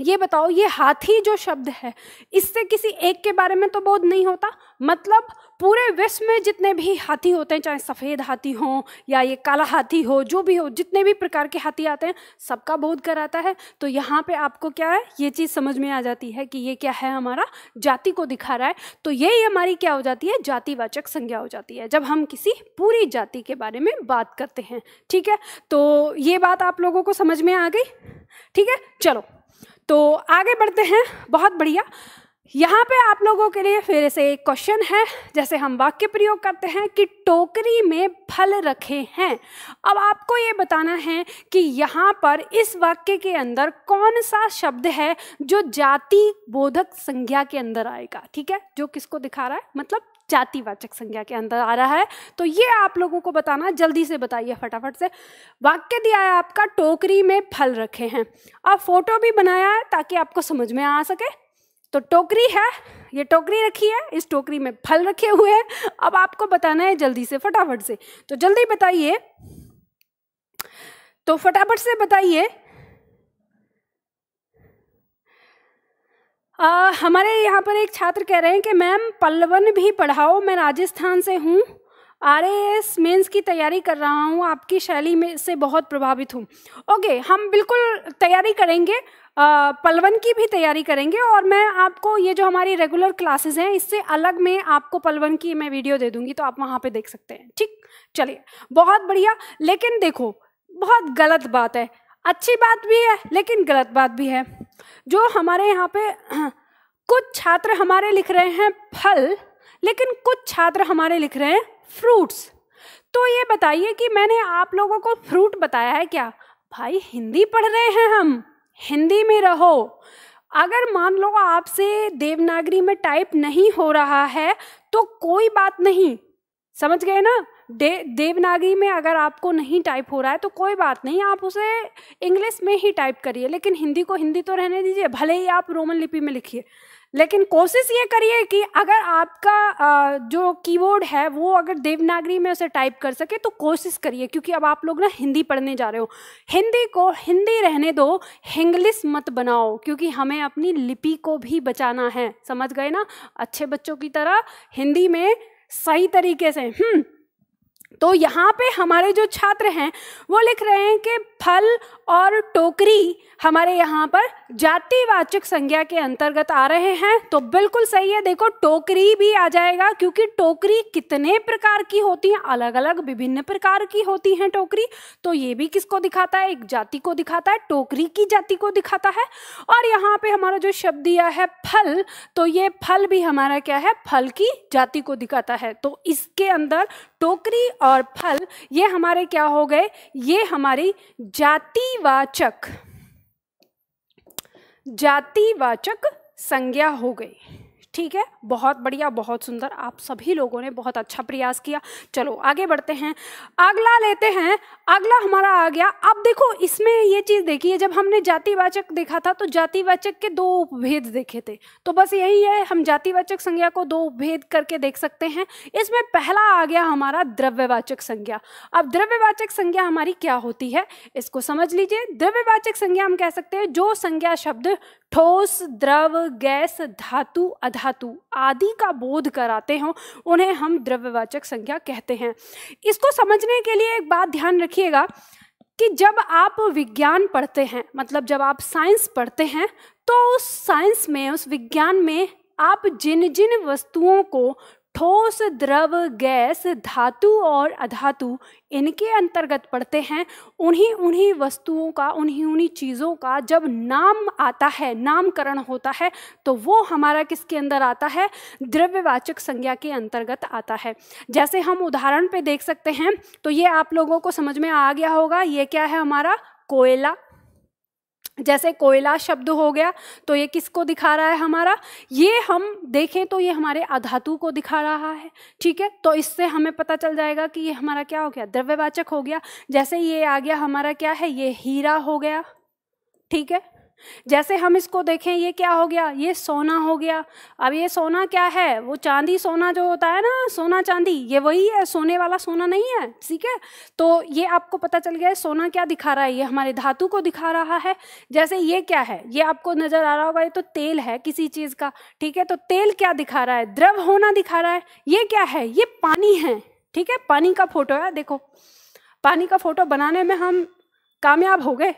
ये बताओ ये हाथी जो शब्द है इससे किसी एक के बारे में तो बोध नहीं होता मतलब पूरे विश्व में जितने भी हाथी होते हैं चाहे सफ़ेद हाथी हो या ये काला हाथी हो जो भी हो जितने भी प्रकार के हाथी आते हैं सबका बोध कराता है तो यहाँ पे आपको क्या है ये चीज़ समझ में आ जाती है कि ये क्या है हमारा जाति को दिखा रहा है तो यही हमारी क्या हो जाती है जातिवाचक संज्ञा हो जाती है जब हम किसी पूरी जाति के बारे में बात करते हैं ठीक है तो ये बात आप लोगों को समझ में आ गई ठीक है चलो तो आगे बढ़ते हैं बहुत बढ़िया यहाँ पे आप लोगों के लिए फिर से एक क्वेश्चन है जैसे हम वाक्य प्रयोग करते हैं कि टोकरी में फल रखे हैं अब आपको ये बताना है कि यहाँ पर इस वाक्य के अंदर कौन सा शब्द है जो जाति बोधक संज्ञा के अंदर आएगा ठीक है जो किसको दिखा रहा है मतलब जातिवाचक संज्ञा के अंदर आ रहा है तो ये आप लोगों को बताना जल्दी से बताइए फटाफट से वाक्य दिया है आपका टोकरी में फल रखे हैं और फोटो भी बनाया है ताकि आपको समझ में आ सके तो टोकरी है ये टोकरी रखी है इस टोकरी में फल रखे हुए हैं अब आपको बताना है जल्दी से फटाफट से तो जल्दी बताइए तो फटाफट से बताइए आ, हमारे यहाँ पर एक छात्र कह रहे हैं कि मैम पल्लवन भी पढ़ाओ मैं राजस्थान से हूँ आर एस मेन्स की तैयारी कर रहा हूँ आपकी शैली में से बहुत प्रभावित हूँ ओके हम बिल्कुल तैयारी करेंगे आ, पलवन की भी तैयारी करेंगे और मैं आपको ये जो हमारी रेगुलर क्लासेस हैं इससे अलग में आपको पलवन की मैं वीडियो दे दूँगी तो आप वहाँ पे देख सकते हैं ठीक चलिए बहुत बढ़िया लेकिन देखो बहुत गलत बात है अच्छी बात भी है लेकिन गलत बात भी है जो हमारे यहाँ पे [clears throat] कुछ छात्र हमारे लिख रहे हैं फल लेकिन कुछ छात्र हमारे लिख रहे हैं फ्रूट्स तो ये बताइए कि मैंने आप लोगों को फ्रूट बताया है क्या भाई हिंदी पढ़ रहे हैं हम हिंदी में रहो अगर मान लो आपसे देवनागरी में टाइप नहीं हो रहा है तो कोई बात नहीं समझ गए ना दे देवनागरी में अगर आपको नहीं टाइप हो रहा है तो कोई बात नहीं आप उसे इंग्लिश में ही टाइप करिए लेकिन हिंदी को हिंदी तो रहने दीजिए भले ही आप रोमन लिपि में लिखिए लेकिन कोशिश ये करिए कि अगर आपका जो कीबोर्ड है वो अगर देवनागरी में उसे टाइप कर सके तो कोशिश करिए क्योंकि अब आप लोग ना हिंदी पढ़ने जा रहे हो हिंदी को हिंदी रहने दो हिंग्लिस मत बनाओ क्योंकि हमें अपनी लिपि को भी बचाना है समझ गए ना अच्छे बच्चों की तरह हिंदी में सही तरीके से हम्म तो यहाँ पे हमारे जो छात्र हैं वो लिख रहे हैं कि फल और टोकरी हमारे यहाँ पर जातिवाचक संज्ञा के अंतर्गत आ रहे हैं तो बिल्कुल सही है देखो टोकरी भी आ जाएगा क्योंकि टोकरी कितने प्रकार की होती हैं अलग अलग विभिन्न प्रकार की होती हैं टोकरी तो ये भी किसको दिखाता है एक जाति को दिखाता है टोकरी की जाति को दिखाता है और यहाँ पे हमारा जो शब्द दिया है फल तो ये फल भी हमारा क्या है फल की जाति को दिखाता है तो इसके अंदर टोकरी और फल ये हमारे क्या हो गए ये हमारी जातिवाचक जातिवाचक संज्ञा हो गई ठीक है बहुत बढ़िया बहुत सुंदर आप सभी लोगों ने बहुत अच्छा प्रयास किया चलो आगे बढ़ते हैं अगला लेते हैं अगला हमारा आ गया अब देखो इसमें ये चीज़ देखिए जब हमने जातिवाचक देखा था तो जातिवाचक के दो उपभेद देखे थे तो बस यही है हम जातिवाचक संज्ञा को दो उपभेद करके देख सकते हैं इसमें पहला आ गया हमारा द्रव्यवाचक संज्ञा अब द्रव्यवाचक संज्ञा हमारी क्या होती है इसको समझ लीजिए द्रव्यवाचक संज्ञा हम कह सकते हैं जो संज्ञा शब्द ठोस द्रव गैस धातु अधातु आदि का बोध कराते हों उन्हें हम द्रव्यवाचक संज्ञा कहते हैं इसको समझने के लिए एक बात ध्यान रखिएगा कि जब आप विज्ञान पढ़ते हैं मतलब जब आप साइंस पढ़ते हैं तो उस साइंस में उस विज्ञान में आप जिन जिन वस्तुओं को ठोस द्रव गैस धातु और अधातु इनके अंतर्गत पड़ते हैं उन्हीं उन्हीं वस्तुओं का उन्हीं उन्हीं चीज़ों का जब नाम आता है नामकरण होता है तो वो हमारा किसके अंदर आता है द्रव्यवाचक संज्ञा के अंतर्गत आता है जैसे हम उदाहरण पे देख सकते हैं तो ये आप लोगों को समझ में आ गया होगा ये क्या है हमारा कोयला जैसे कोयला शब्द हो गया तो ये किसको दिखा रहा है हमारा ये हम देखें तो ये हमारे अधातु को दिखा रहा है ठीक है तो इससे हमें पता चल जाएगा कि ये हमारा क्या हो गया द्रव्यवाचक हो गया जैसे ये आ गया हमारा क्या है ये हीरा हो गया ठीक है जैसे हम इसको देखें ये क्या हो गया ये सोना हो गया अब ये सोना क्या है वो चांदी सोना जो होता है ना सोना चांदी ये वही है सोने वाला सोना नहीं है ठीक है तो ये आपको पता चल गया है सोना क्या दिखा रहा है ये हमारे धातु को दिखा रहा है जैसे ये क्या है ये आपको नज़र आ रहा होगा ये तो तेल है किसी चीज़ का ठीक है तो तेल क्या दिखा रहा है द्रव होना दिखा रहा है ये क्या है ये पानी है ठीक है पानी का फोटो है देखो पानी का फोटो बनाने में हम कामयाब हो गए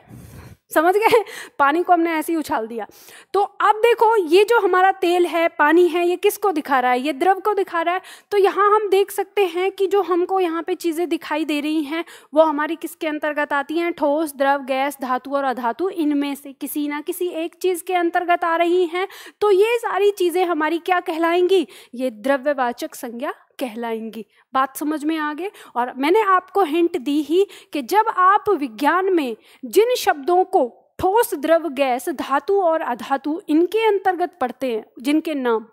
समझ गए [laughs] पानी को हमने ऐसे ही उछाल दिया तो अब देखो ये जो हमारा तेल है पानी है ये किसको दिखा रहा है ये द्रव को दिखा रहा है तो यहाँ हम देख सकते हैं कि जो हमको यहाँ पे चीज़ें दिखाई दे रही हैं वो हमारी किसके अंतर्गत आती हैं ठोस द्रव गैस धातु और अधातु इनमें से किसी ना किसी एक चीज़ के अंतर्गत आ रही हैं तो ये सारी चीज़ें हमारी क्या कहलाएंगी ये द्रव्यवाचक संज्ञा कहलाएंगी बात समझ में आ गई और मैंने आपको हिंट दी ही कि जब आप विज्ञान में जिन शब्दों को ठोस द्रव गैस धातु और अधातु इनके अंतर्गत पड़ते हैं जिनके नाम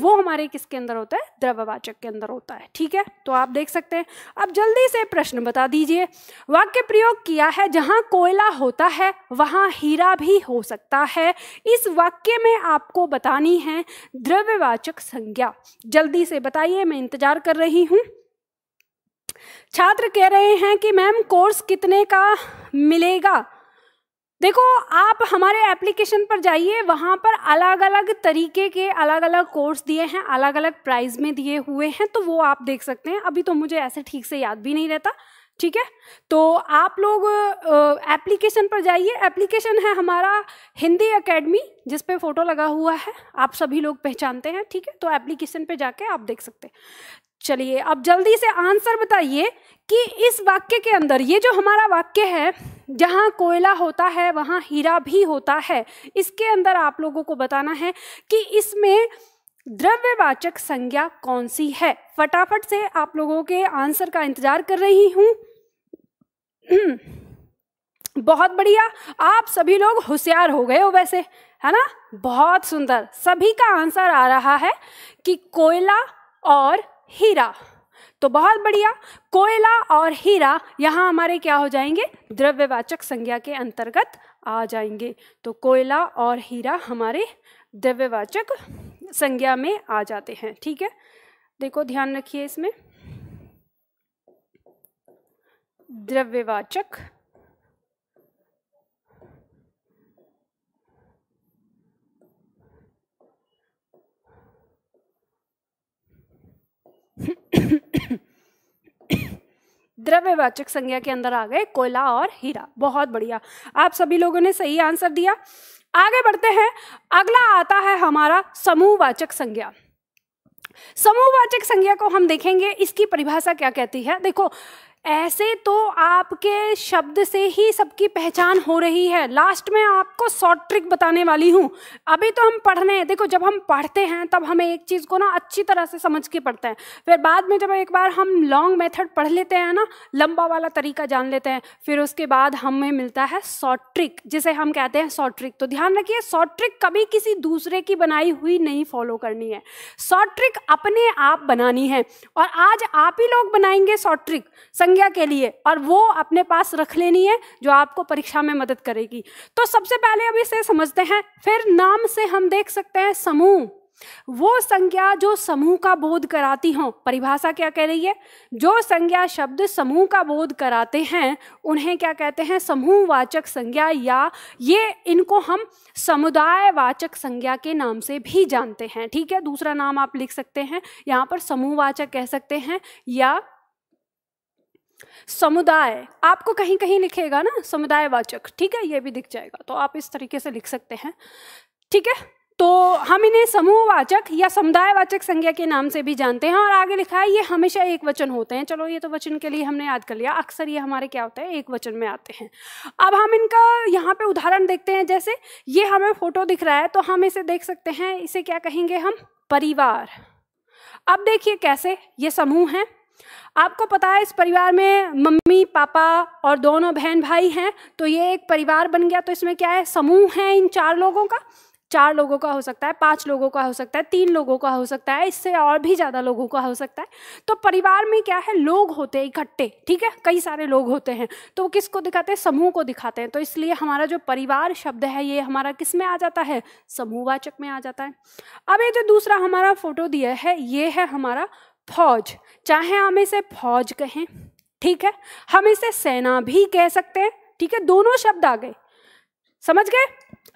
वो हमारे किसके अंदर होता है द्रव्यवाचक के अंदर होता है ठीक है तो आप देख सकते हैं अब जल्दी से प्रश्न बता दीजिए वाक्य प्रयोग किया है जहां कोयला होता है वहां हीरा भी हो सकता है इस वाक्य में आपको बतानी है द्रव्यवाचक संज्ञा जल्दी से बताइए मैं इंतजार कर रही हूँ छात्र कह रहे हैं कि मैम कोर्स कितने का मिलेगा देखो आप हमारे एप्लीकेशन पर जाइए वहाँ पर अलग अलग तरीके के अलग अलग कोर्स दिए हैं अलग अलग प्राइस में दिए हुए हैं तो वो आप देख सकते हैं अभी तो मुझे ऐसे ठीक से याद भी नहीं रहता ठीक है तो आप लोग एप्लीकेशन पर जाइए एप्लीकेशन है हमारा हिंदी एकेडमी जिस पे फोटो लगा हुआ है आप सभी लोग पहचानते हैं ठीक है तो एप्लीकेशन पर जाके आप देख सकते हैं चलिए अब जल्दी से आंसर बताइए कि इस वाक्य के अंदर ये जो हमारा वाक्य है जहाँ कोयला होता है वहाँ हीरा भी होता है इसके अंदर आप लोगों को बताना है कि इसमें द्रव्यवाचक संज्ञा कौन सी है फटाफट से आप लोगों के आंसर का इंतजार कर रही हूँ बहुत बढ़िया आप सभी लोग होशियार हो गए हो वैसे है ना बहुत सुंदर सभी का आंसर आ रहा है कि कोयला और हीरा तो बहुत बढ़िया कोयला और हीरा यहाँ हमारे क्या हो जाएंगे द्रव्यवाचक संज्ञा के अंतर्गत आ जाएंगे तो कोयला और हीरा हमारे द्रव्यवाचक संज्ञा में आ जाते हैं ठीक है देखो ध्यान रखिए इसमें द्रव्यवाचक द्रव्यवाचक संज्ञा के अंदर आ गए कोयला और हीरा बहुत बढ़िया आप सभी लोगों ने सही आंसर दिया आगे बढ़ते हैं अगला आता है हमारा समूहवाचक संज्ञा समूहवाचक संज्ञा को हम देखेंगे इसकी परिभाषा क्या कहती है देखो ऐसे तो आपके शब्द से ही सबकी पहचान हो रही है लास्ट में आपको शॉर्ट ट्रिक बताने वाली हूँ अभी तो हम पढ़ रहे हैं देखो जब हम पढ़ते हैं तब हमें एक चीज़ को ना अच्छी तरह से समझ के पढ़ते हैं फिर बाद में जब एक बार हम लॉन्ग मेथड पढ़ लेते हैं ना लंबा वाला तरीका जान लेते हैं फिर उसके बाद हमें मिलता है शॉर्ट ट्रिक जिसे हम कहते हैं शॉर्ट ट्रिक तो ध्यान रखिए शॉर्ट ट्रिक कभी किसी दूसरे की बनाई हुई नहीं फॉलो करनी है शॉर्ट ट्रिक अपने आप बनानी है और आज आप ही लोग बनाएंगे शॉर्ट ट्रिक संज्ञा के लिए और वो अपने पास रख लेनी है जो आपको परीक्षा में मदद करेगी तो सबसे पहले अब इसे समझते हैं फिर नाम से हम देख सकते हैं समूह वो संज्ञा जो समूह का बोध कराती हो परिभाषा क्या कह रही है जो संज्ञा शब्द समूह का बोध कराते हैं उन्हें क्या कहते हैं समूहवाचक संज्ञा या ये इनको हम समुदाय वाचक संज्ञा के नाम से भी जानते हैं ठीक है दूसरा नाम आप लिख सकते हैं यहाँ पर समूहवाचक कह सकते हैं या समुदाय आपको कहीं कहीं लिखेगा ना समुदाय वाचक ठीक है ये भी दिख जाएगा तो आप इस तरीके से लिख सकते हैं ठीक है तो हम इन्हें समूहवाचक या समुदायवाचक संज्ञा के नाम से भी जानते हैं और आगे लिखा है ये हमेशा एक वचन होते हैं चलो ये तो वचन के लिए हमने याद कर लिया अक्सर ये हमारे क्या होते हैं एक वचन में आते हैं अब हम इनका यहाँ पे उदाहरण देखते हैं जैसे ये हमें फोटो दिख रहा है तो हम इसे देख सकते हैं इसे क्या कहेंगे हम परिवार अब देखिए कैसे ये समूह हैं आपको पता है इस परिवार में मम्मी पापा और दोनों बहन भाई हैं तो ये एक परिवार बन गया तो इसमें क्या है समूह है इन चार लोगों का चार लोगों का हो सकता है पांच लोगों का हो सकता है तीन लोगों का हो सकता है इससे और भी ज़्यादा लोगों का हो सकता है तो परिवार में क्या है लोग होते हैं इकट्ठे ठीक है कई सारे लोग होते हैं तो वो किसको दिखाते हैं समूह को दिखाते हैं तो इसलिए हमारा जो परिवार शब्द है ये हमारा किस में आ जाता है समूहवाचक में आ जाता है अब ये जो दूसरा हमारा फोटो दिया है ये है हमारा फौज चाहे हम इसे फौज कहें ठीक है हम इसे सेना भी कह सकते हैं ठीक है दोनों शब्द आ गए समझ गए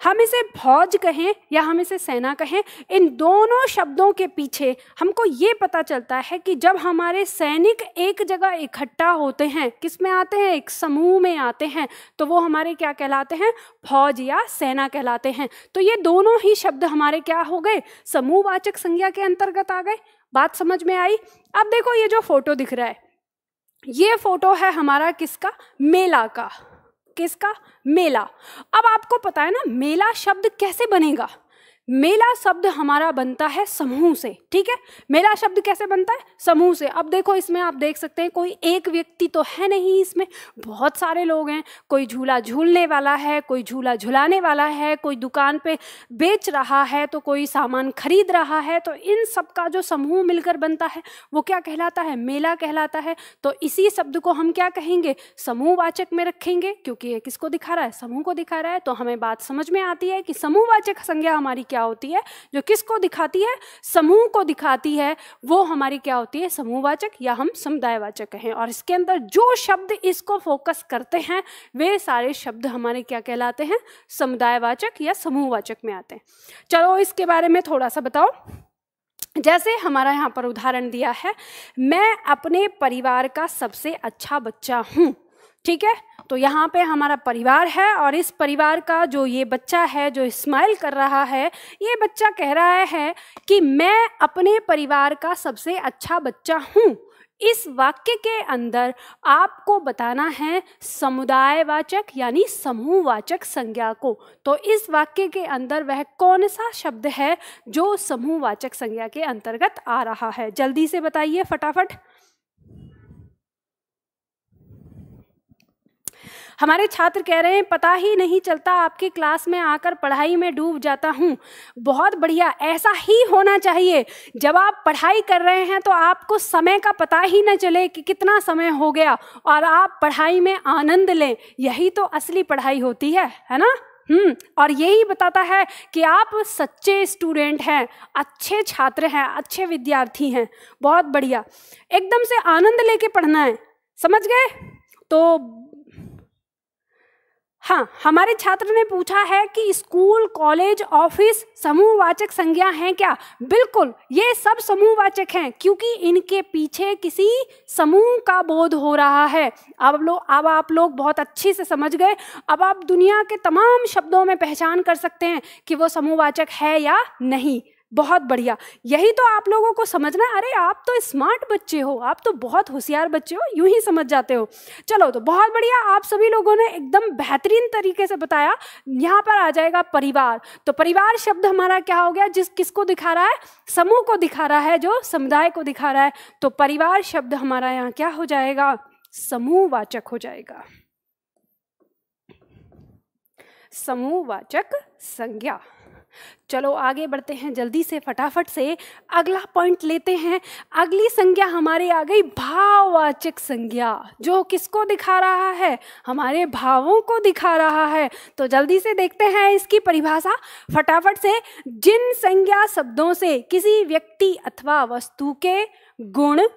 हम इसे फौज कहें या हम इसे सेना कहें इन दोनों शब्दों के पीछे हमको ये पता चलता है कि जब हमारे सैनिक एक जगह इकट्ठा होते हैं किस में आते हैं एक समूह में आते हैं तो वो हमारे क्या कहलाते हैं फौज या सेना कहलाते हैं तो ये दोनों ही शब्द हमारे क्या हो गए समूहवाचक संज्ञा के अंतर्गत आ गए बात समझ में आई अब देखो ये जो फोटो दिख रहा है ये फोटो है हमारा किसका मेला का किसका मेला अब आपको पता है ना मेला शब्द कैसे बनेगा मेला शब्द हमारा बनता है समूह से ठीक है मेला शब्द कैसे बनता है समूह से अब देखो इसमें आप देख सकते हैं कोई एक व्यक्ति तो है नहीं इसमें बहुत सारे लोग हैं कोई झूला झूलने वाला है कोई झूला झुलाने वाला है कोई दुकान पे बेच रहा है तो कोई सामान खरीद रहा है तो इन सब का जो समूह मिलकर बनता है वो क्या कहलाता है मेला कहलाता है तो इसी शब्द को हम क्या कहेंगे समूहवाचक में रखेंगे क्योंकि ये किसको दिखा रहा है समूह को दिखा रहा है तो हमें बात समझ में आती है कि समूहवाचक संज्ञा हमारी क्या होती है जो किसको दिखाती है समूह को दिखाती है वो हमारी क्या होती है समूहवाचक या हम समुदायवाचक कहें और इसके अंदर जो शब्द इसको फोकस करते हैं वे सारे शब्द हमारे क्या कहलाते हैं समुदायवाचक या समूहवाचक में आते हैं चलो इसके बारे में थोड़ा सा बताओ जैसे हमारा यहाँ पर उदाहरण दिया है मैं अपने परिवार का सबसे अच्छा बच्चा हूँ ठीक है तो यहाँ पे हमारा परिवार है और इस परिवार का जो ये बच्चा है जो स्माइल कर रहा है ये बच्चा कह रहा है कि मैं अपने परिवार का सबसे अच्छा बच्चा हूँ इस वाक्य के अंदर आपको बताना है समुदायवाचक यानी समूहवाचक संज्ञा को तो इस वाक्य के अंदर वह कौन सा शब्द है जो समूहवाचक संज्ञा के अंतर्गत आ रहा है जल्दी से बताइए फटाफट हमारे छात्र कह रहे हैं पता ही नहीं चलता आपके क्लास में आकर पढ़ाई में डूब जाता हूँ बहुत बढ़िया ऐसा ही होना चाहिए जब आप पढ़ाई कर रहे हैं तो आपको समय का पता ही ना चले कि कितना समय हो गया और आप पढ़ाई में आनंद लें यही तो असली पढ़ाई होती है है ना हम्म और यही बताता है कि आप सच्चे स्टूडेंट हैं अच्छे छात्र हैं अच्छे विद्यार्थी हैं बहुत बढ़िया एकदम से आनंद लेके पढ़ना है समझ गए तो हाँ हमारे छात्र ने पूछा है कि स्कूल कॉलेज ऑफिस समूहवाचक संज्ञा हैं क्या बिल्कुल ये सब समूहवाचक हैं क्योंकि इनके पीछे किसी समूह का बोध हो रहा है अब लोग अब आप लोग बहुत अच्छे से समझ गए अब आप दुनिया के तमाम शब्दों में पहचान कर सकते हैं कि वो समूहवाचक है या नहीं बहुत बढ़िया यही तो आप लोगों को समझना अरे आप तो स्मार्ट बच्चे हो आप तो बहुत होशियार बच्चे हो यूं ही समझ जाते हो चलो तो बहुत बढ़िया आप सभी लोगों ने एकदम बेहतरीन तरीके से बताया यहाँ पर आ जाएगा परिवार तो परिवार शब्द हमारा क्या हो गया जिस किसको दिखा रहा है समूह को दिखा रहा है जो समुदाय को दिखा रहा है तो परिवार शब्द हमारा यहाँ क्या हो जाएगा समूहवाचक हो जाएगा समूहवाचक संज्ञा चलो आगे बढ़ते हैं जल्दी से फटाफट से अगला पॉइंट लेते हैं अगली संज्ञा हमारे आ गई भाववाचक संज्ञा जो किसको दिखा रहा है हमारे भावों को दिखा रहा है तो जल्दी से देखते हैं इसकी परिभाषा फटाफट से जिन संज्ञा शब्दों से किसी व्यक्ति अथवा वस्तु के गुण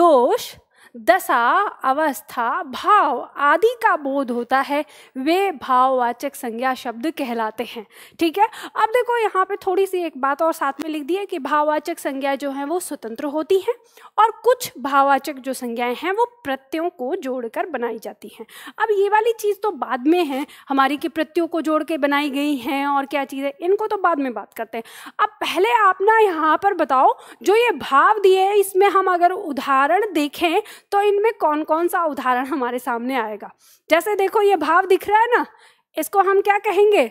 दोष दशा अवस्था भाव आदि का बोध होता है वे भाववाचक संज्ञा शब्द कहलाते हैं ठीक है अब देखो यहाँ पे थोड़ी सी एक बात और साथ में लिख दी है कि भाववाचक संज्ञा जो है वो स्वतंत्र होती हैं और कुछ भाववाचक जो संज्ञाएं हैं वो प्रत्ययों को जोड़कर बनाई जाती हैं अब ये वाली चीज़ तो बाद में है हमारी कि प्रत्ययों को जोड़ के बनाई गई हैं और क्या चीज़ें इनको तो बाद में बात करते हैं अब पहले आप ना यहाँ पर बताओ जो ये भाव दिए इसमें हम अगर उदाहरण देखें तो इनमें कौन कौन सा उदाहरण हमारे सामने आएगा जैसे देखो ये भाव दिख रहा है ना इसको हम क्या कहेंगे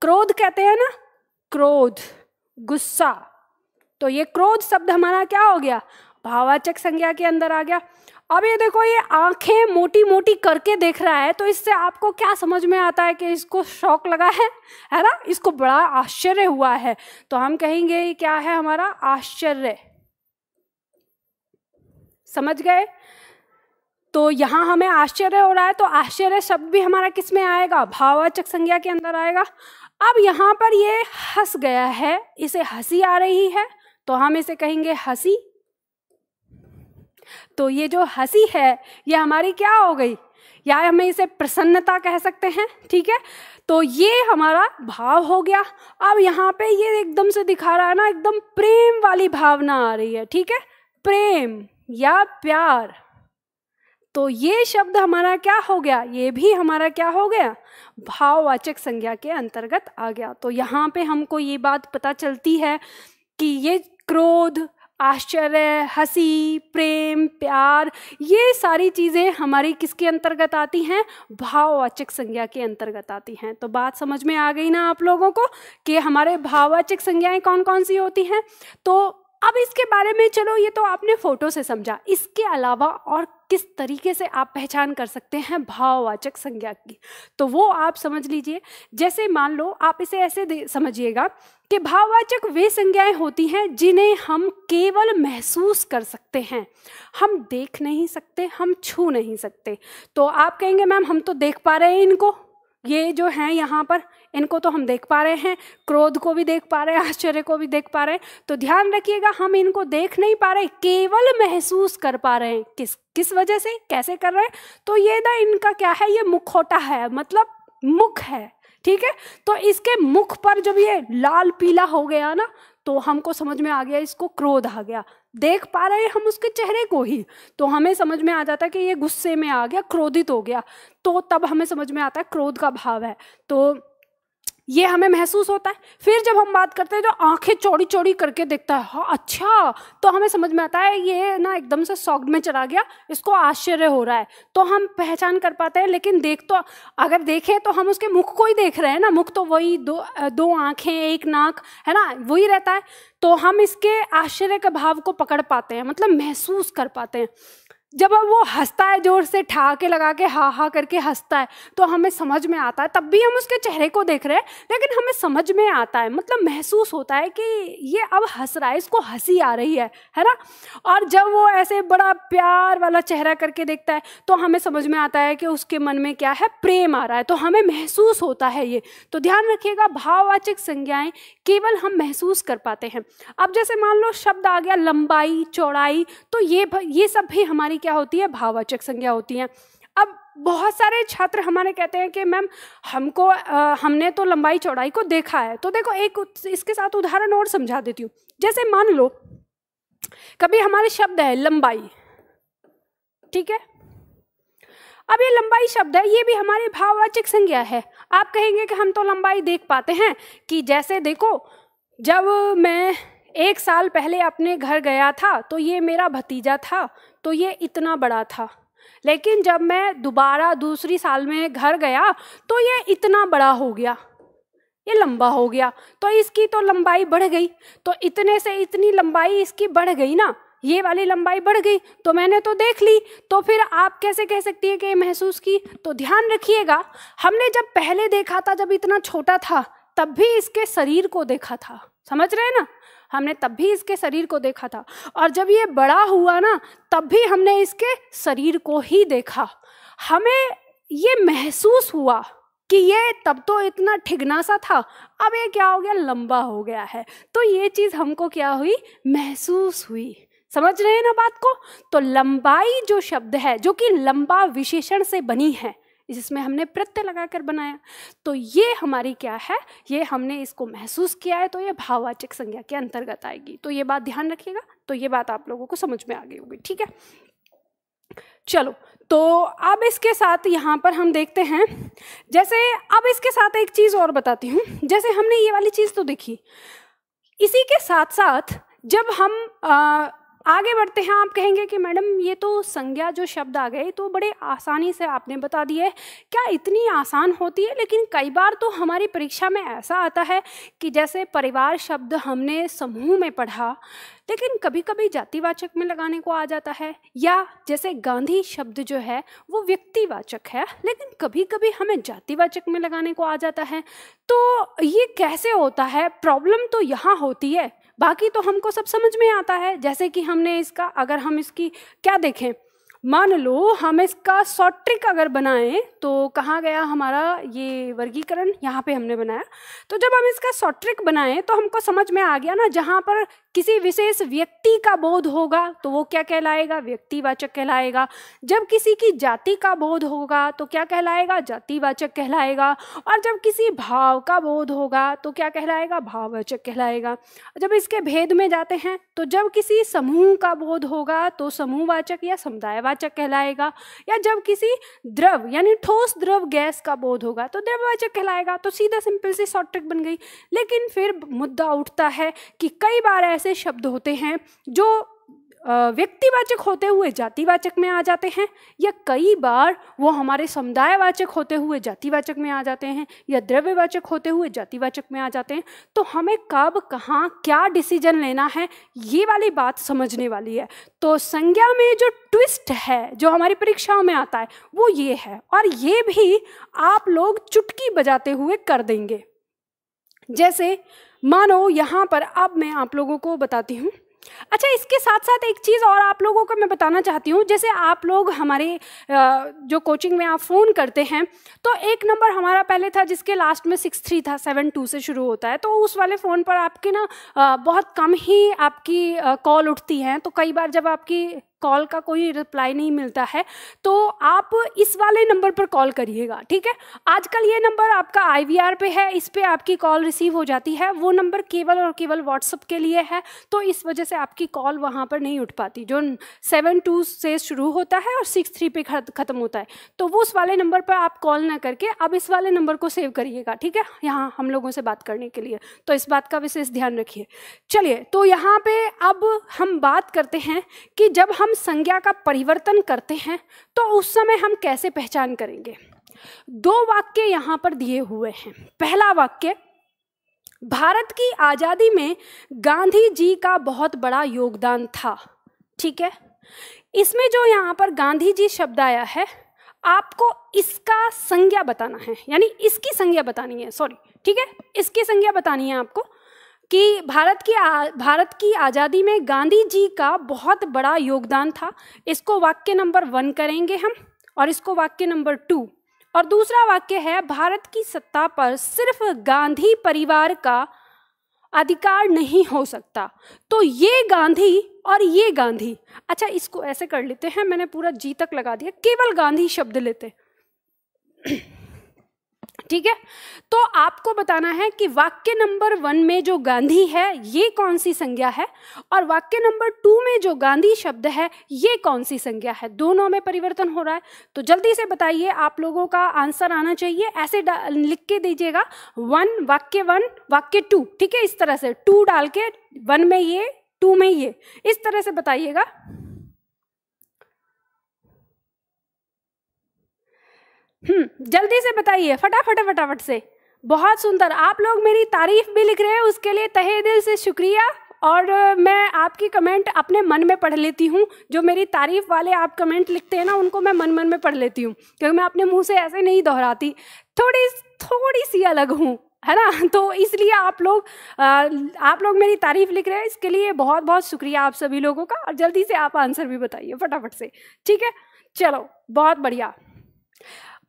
क्रोध कहते हैं ना क्रोध गुस्सा तो ये क्रोध शब्द हमारा क्या हो गया भावाचक संज्ञा के अंदर आ गया अब ये देखो ये आंखें मोटी मोटी करके देख रहा है तो इससे आपको क्या समझ में आता है कि इसको शौक लगा है है ना इसको बड़ा आश्चर्य हुआ है तो हम कहेंगे क्या है हमारा आश्चर्य समझ गए तो यहाँ हमें आश्चर्य हो रहा है तो आश्चर्य शब्द भी हमारा किस में आएगा भाववाचक संज्ञा के अंदर आएगा अब यहाँ पर ये हंस गया है इसे हंसी आ रही है तो हम इसे कहेंगे हंसी तो ये जो हंसी है ये हमारी क्या हो गई या हमें इसे प्रसन्नता कह सकते हैं ठीक है तो ये हमारा भाव हो गया अब यहाँ पे ये एकदम से दिखा रहा है ना एकदम प्रेम वाली भावना आ रही है ठीक है प्रेम या प्यार तो ये शब्द हमारा क्या हो गया ये भी हमारा क्या हो गया भाववाचक संज्ञा के अंतर्गत आ गया तो यहाँ पे हमको ये बात पता चलती है कि ये क्रोध आश्चर्य हंसी प्रेम प्यार ये सारी चीज़ें हमारी किसके अंतर्गत आती हैं भाववाचक संज्ञा के अंतर्गत आती हैं तो बात समझ में आ गई ना आप लोगों को कि हमारे भाववाचक संज्ञाएं कौन कौन सी होती हैं तो अब इसके बारे में चलो ये तो आपने फोटो से समझा इसके अलावा और किस तरीके से आप पहचान कर सकते हैं भाववाचक संज्ञा की तो वो आप समझ लीजिए जैसे मान लो आप इसे ऐसे समझिएगा कि भाववाचक वे संज्ञाएं होती हैं जिन्हें हम केवल महसूस कर सकते हैं हम देख नहीं सकते हम छू नहीं सकते तो आप कहेंगे मैम हम तो देख पा रहे हैं इनको ये जो हैं यहाँ पर इनको तो हम देख पा रहे हैं क्रोध को भी देख पा रहे हैं आश्चर्य को भी देख पा रहे हैं तो ध्यान रखिएगा हम इनको देख नहीं पा रहे केवल महसूस कर पा रहे हैं किस किस वजह से कैसे कर रहे हैं तो ये ना इनका क्या है ये मुखोटा है मतलब मुख है ठीक है तो इसके मुख पर जब ये लाल पीला हो गया ना तो हमको समझ में आ गया इसको क्रोध आ गया देख पा रहे हम उसके चेहरे को ही तो हमें समझ में आ जाता है कि ये गुस्से में आ गया क्रोधित हो गया तो तब हमें समझ में आता है क्रोध का भाव है तो ये हमें महसूस होता है फिर जब हम बात करते हैं जो आंखें चौड़ी चौड़ी करके देखता है हाँ अच्छा तो हमें समझ में आता है ये ना एकदम से सॉग में चला गया इसको आश्चर्य हो रहा है तो हम पहचान कर पाते हैं लेकिन देख तो अगर देखें तो हम उसके मुख को ही देख रहे हैं ना मुख तो वही दो दो आँखें एक नाक है ना वही रहता है तो हम इसके आश्चर्य के भाव को पकड़ पाते हैं मतलब महसूस कर पाते हैं जब अब वो हंसता है जोर से ठहाके लगा के हा हा करके हंसता है तो हमें समझ में आता है तब भी हम उसके चेहरे को देख रहे हैं लेकिन हमें समझ में आता है मतलब महसूस होता है कि ये अब हंस रहा है इसको हंसी आ रही है है ना और जब वो ऐसे बड़ा प्यार वाला चेहरा करके देखता है तो हमें समझ में आता है कि उसके मन में क्या है प्रेम आ रहा है तो हमें महसूस होता है ये तो ध्यान रखिएगा भाववाचक संज्ञाएँ केवल हम महसूस कर पाते हैं अब जैसे मान लो शब्द आ गया लंबाई चौड़ाई तो ये ये सब भी हमारी हमारी क्या होती है भाववाचक संज्ञा होती है अब बहुत सारे छात्र हमारे कहते हैं कि मैम हमको आ, हमने तो लंबाई चौड़ाई को देखा है तो देखो एक इसके साथ उदाहरण और समझा देती हूँ जैसे मान लो कभी हमारे शब्द है लंबाई ठीक है अब ये लंबाई शब्द है ये भी हमारी भाववाचक संज्ञा है आप कहेंगे कि हम तो लंबाई देख पाते हैं कि जैसे देखो जब मैं एक साल पहले अपने घर गया था तो ये मेरा भतीजा था तो ये इतना बड़ा था लेकिन जब मैं दोबारा दूसरी साल में घर गया तो ये इतना बड़ा हो गया ये लंबा हो गया तो इसकी तो लंबाई बढ़ गई तो इतने से इतनी लंबाई इसकी बढ़ गई ना ये वाली लंबाई बढ़ गई तो मैंने तो देख ली तो फिर आप कैसे कह सकती है कि महसूस की तो ध्यान रखिएगा हमने जब पहले देखा था जब इतना छोटा था तब भी इसके शरीर को देखा था समझ रहे हैं ना हमने तब भी इसके शरीर को देखा था और जब ये बड़ा हुआ ना तब भी हमने इसके शरीर को ही देखा हमें ये महसूस हुआ कि ये तब तो इतना ठिगना सा था अब ये क्या हो गया लंबा हो गया है तो ये चीज़ हमको क्या हुई महसूस हुई समझ रहे हैं ना बात को तो लंबाई जो शब्द है जो कि लंबा विशेषण से बनी है जिसमें हमने प्रत्यय लगाकर बनाया तो ये हमारी क्या है ये हमने इसको महसूस किया है तो ये भाववाचक संज्ञा के अंतर्गत आएगी तो ये बात ध्यान रखिएगा तो ये बात आप लोगों को समझ में आ गई होगी ठीक है चलो तो अब इसके साथ यहाँ पर हम देखते हैं जैसे अब इसके साथ एक चीज़ और बताती हूँ जैसे हमने ये वाली चीज़ तो देखी इसी के साथ साथ जब हम आ, आगे बढ़ते हैं आप कहेंगे कि मैडम ये तो संज्ञा जो शब्द आ गए तो बड़े आसानी से आपने बता दिए क्या इतनी आसान होती है लेकिन कई बार तो हमारी परीक्षा में ऐसा आता है कि जैसे परिवार शब्द हमने समूह में पढ़ा लेकिन कभी कभी जातिवाचक में लगाने को आ जाता है या जैसे गांधी शब्द जो है वो व्यक्तिवाचक है लेकिन कभी कभी हमें जातिवाचक में लगाने को आ जाता है तो ये कैसे होता है प्रॉब्लम तो यहाँ होती है बाकी तो हमको सब समझ में आता है जैसे कि हमने इसका अगर हम इसकी क्या देखें मान लो हम इसका शॉर्ट ट्रिक अगर बनाएं तो कहाँ गया हमारा ये वर्गीकरण यहाँ पे हमने बनाया तो जब हम इसका शॉर्ट ट्रिक बनाएं तो हमको समझ में आ गया ना जहाँ पर किसी विशेष व्यक्ति का बोध होगा तो वो क्या कहलाएगा व्यक्तिवाचक कहलाएगा जब किसी की जाति का बोध होगा तो क्या कहलाएगा जातिवाचक कहलाएगा और जब किसी भाव का बोध होगा तो क्या कहलाएगा भाववाचक कहलाएगा जब इसके भेद में जाते हैं तो जब किसी समूह का बोध होगा तो समूहवाचक या समुदायवाचक द्रव्यवाचक कहलाएगा या जब किसी द्रव यानी ठोस द्रव गैस का बोध होगा तो द्रव्यवाचक कहलाएगा तो सीधा सिंपल सी शॉर्ट ट्रिक बन गई लेकिन फिर मुद्दा उठता है कि कई बार ऐसे शब्द होते हैं जो व्यक्तिवाचक होते हुए जातिवाचक में आ जाते हैं या कई बार वो हमारे समुदायवाचक होते हुए जातिवाचक में आ जाते हैं या द्रव्यवाचक होते हुए जातिवाचक में आ जाते हैं तो हमें कब कहाँ क्या डिसीजन लेना है ये वाली बात समझने वाली है तो संज्ञा में जो ट्विस्ट है जो हमारी परीक्षाओं में आता है वो ये है और ये भी आप लोग चुटकी बजाते हुए कर देंगे जैसे मानो यहाँ पर अब मैं आप लोगों को बताती हूँ अच्छा इसके साथ साथ एक चीज़ और आप लोगों को मैं बताना चाहती हूँ जैसे आप लोग हमारे जो कोचिंग में आप फ़ोन करते हैं तो एक नंबर हमारा पहले था जिसके लास्ट में सिक्स थ्री था सेवन टू से शुरू होता है तो उस वाले फ़ोन पर आपके ना बहुत कम ही आपकी कॉल उठती हैं तो कई बार जब आपकी कॉल का कोई रिप्लाई नहीं मिलता है तो आप इस वाले नंबर पर कॉल करिएगा ठीक है आजकल ये नंबर आपका आईवीआर पे है इस पर आपकी कॉल रिसीव हो जाती है वो नंबर केवल और केवल व्हाट्सअप के लिए है तो इस वजह से आपकी कॉल वहाँ पर नहीं उठ पाती जो सेवन टू से शुरू होता है और सिक्स थ्री पे ख़त्म होता है तो वो उस वाले नंबर पर आप कॉल ना करके अब इस वाले नंबर को सेव करिएगा ठीक है यहाँ हम लोगों से बात करने के लिए तो इस बात का विशेष ध्यान रखिए चलिए तो यहाँ पे अब हम बात करते हैं कि जब हम हम संज्ञा का परिवर्तन करते हैं तो उस समय हम कैसे पहचान करेंगे दो वाक्य यहां पर दिए हुए हैं पहला वाक्य भारत की आज़ादी में गांधी जी का बहुत बड़ा योगदान था ठीक है इसमें जो यहां पर गांधी जी शब्द आया है आपको इसका संज्ञा बताना है यानी इसकी संज्ञा बतानी है सॉरी ठीक है इसकी संज्ञा बतानी है आपको कि भारत की आ, भारत की आज़ादी में गांधी जी का बहुत बड़ा योगदान था इसको वाक्य नंबर वन करेंगे हम और इसको वाक्य नंबर टू और दूसरा वाक्य है भारत की सत्ता पर सिर्फ गांधी परिवार का अधिकार नहीं हो सकता तो ये गांधी और ये गांधी अच्छा इसको ऐसे कर लेते हैं मैंने पूरा जी तक लगा दिया केवल गांधी शब्द लेते ठीक है तो आपको बताना है कि वाक्य नंबर वन में जो गांधी है ये कौन सी संज्ञा है और वाक्य नंबर टू में जो गांधी शब्द है ये कौन सी संज्ञा है दोनों में परिवर्तन हो रहा है तो जल्दी से बताइए आप लोगों का आंसर आना चाहिए ऐसे लिख के दीजिएगा वन वाक्य वन वाक्य टू ठीक है इस तरह से टू डाल के वन में ये टू में ये इस तरह से बताइएगा हम्म, जल्दी से बताइए फटाफट फटाफट से बहुत सुंदर आप लोग मेरी तारीफ भी लिख रहे हैं उसके लिए तहे दिल से शुक्रिया और मैं आपकी कमेंट अपने मन में पढ़ लेती हूँ जो मेरी तारीफ वाले आप कमेंट लिखते हैं ना उनको मैं मन मन में पढ़ लेती हूँ क्योंकि मैं अपने मुंह से ऐसे नहीं दोहराती थोड़ी थोड़ी सी अलग हूँ है ना [laughs] तो इसलिए आप लोग आप लोग मेरी तारीफ लिख रहे हैं इसके लिए बहुत बहुत शुक्रिया आप सभी लोगों का और जल्दी से आप आंसर भी बताइए फटाफट से ठीक है चलो बहुत बढ़िया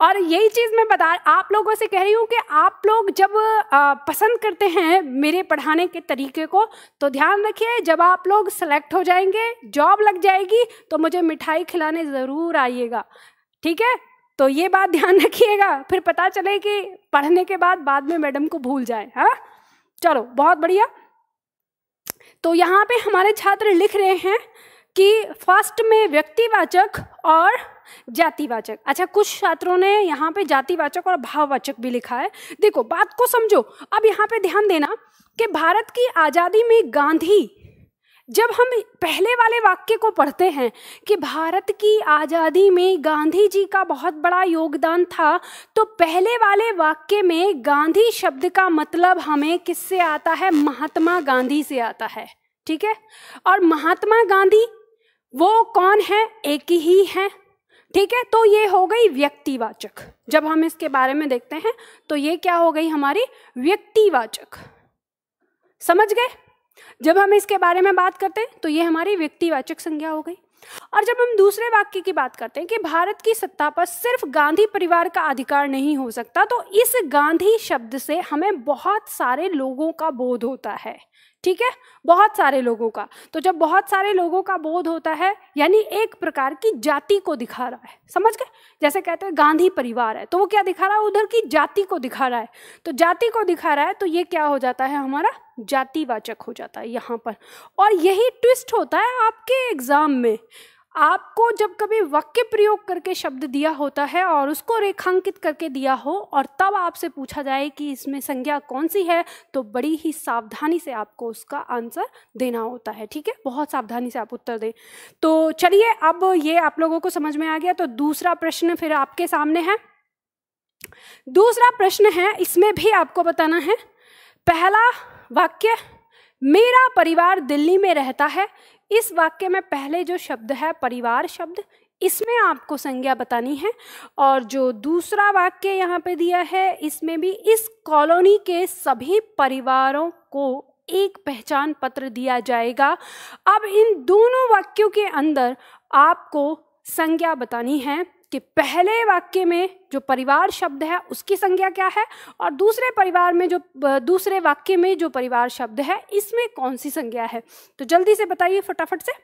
और यही चीज़ मैं बता आप लोगों से कह रही हूँ कि आप लोग जब पसंद करते हैं मेरे पढ़ाने के तरीके को तो ध्यान रखिए जब आप लोग सेलेक्ट हो जाएंगे जॉब लग जाएगी तो मुझे मिठाई खिलाने ज़रूर आइएगा ठीक है तो ये बात ध्यान रखिएगा फिर पता चले कि पढ़ने के बाद बाद में मैडम को भूल जाए हाँ चलो बहुत बढ़िया तो यहाँ पे हमारे छात्र लिख रहे हैं कि फर्स्ट में व्यक्तिवाचक और जातिवाचक अच्छा कुछ छात्रों ने यहाँ पे जातिवाचक और भाववाचक भी लिखा है देखो बात को समझो अब यहाँ पे ध्यान देना कि भारत की आज़ादी में गांधी जब हम पहले वाले वाक्य को पढ़ते हैं कि भारत की आज़ादी में गांधी जी का बहुत बड़ा योगदान था तो पहले वाले वाक्य में गांधी शब्द का मतलब हमें किससे आता है महात्मा गांधी से आता है ठीक है और महात्मा गांधी वो कौन है एक ही है ठीक है तो ये हो गई व्यक्तिवाचक जब हम इसके बारे में देखते हैं तो ये क्या हो गई हमारी व्यक्तिवाचक समझ गए जब हम इसके बारे में बात करते हैं तो ये हमारी व्यक्तिवाचक संज्ञा हो गई और जब हम दूसरे वाक्य की बात करते हैं कि भारत की सत्ता पर सिर्फ गांधी परिवार का अधिकार नहीं हो सकता तो इस गांधी शब्द से हमें बहुत सारे लोगों का बोध होता है ठीक है बहुत सारे लोगों का तो जब बहुत सारे लोगों का बोध होता है यानी एक प्रकार की जाति को दिखा रहा है समझ गए जैसे कहते हैं गांधी परिवार है तो वो क्या दिखा रहा है उधर की जाति को दिखा रहा है तो जाति को दिखा रहा है तो ये क्या हो जाता है हमारा जातिवाचक हो जाता है यहाँ पर और यही ट्विस्ट होता है आपके एग्ज़ाम में आपको जब कभी वाक्य प्रयोग करके शब्द दिया होता है और उसको रेखांकित करके दिया हो और तब आपसे पूछा जाए कि इसमें संज्ञा कौन सी है तो बड़ी ही सावधानी से आपको उसका आंसर देना होता है ठीक है बहुत सावधानी से आप उत्तर दें तो चलिए अब ये आप लोगों को समझ में आ गया तो दूसरा प्रश्न फिर आपके सामने है दूसरा प्रश्न है इसमें भी आपको बताना है पहला वाक्य मेरा परिवार दिल्ली में रहता है इस वाक्य में पहले जो शब्द है परिवार शब्द इसमें आपको संज्ञा बतानी है और जो दूसरा वाक्य यहाँ पे दिया है इसमें भी इस कॉलोनी के सभी परिवारों को एक पहचान पत्र दिया जाएगा अब इन दोनों वाक्यों के अंदर आपको संज्ञा बतानी है कि पहले वाक्य में जो परिवार शब्द है उसकी संज्ञा क्या है और दूसरे परिवार में जो दूसरे वाक्य में जो परिवार शब्द है इसमें कौन सी संज्ञा है तो जल्दी से बताइए फटाफट से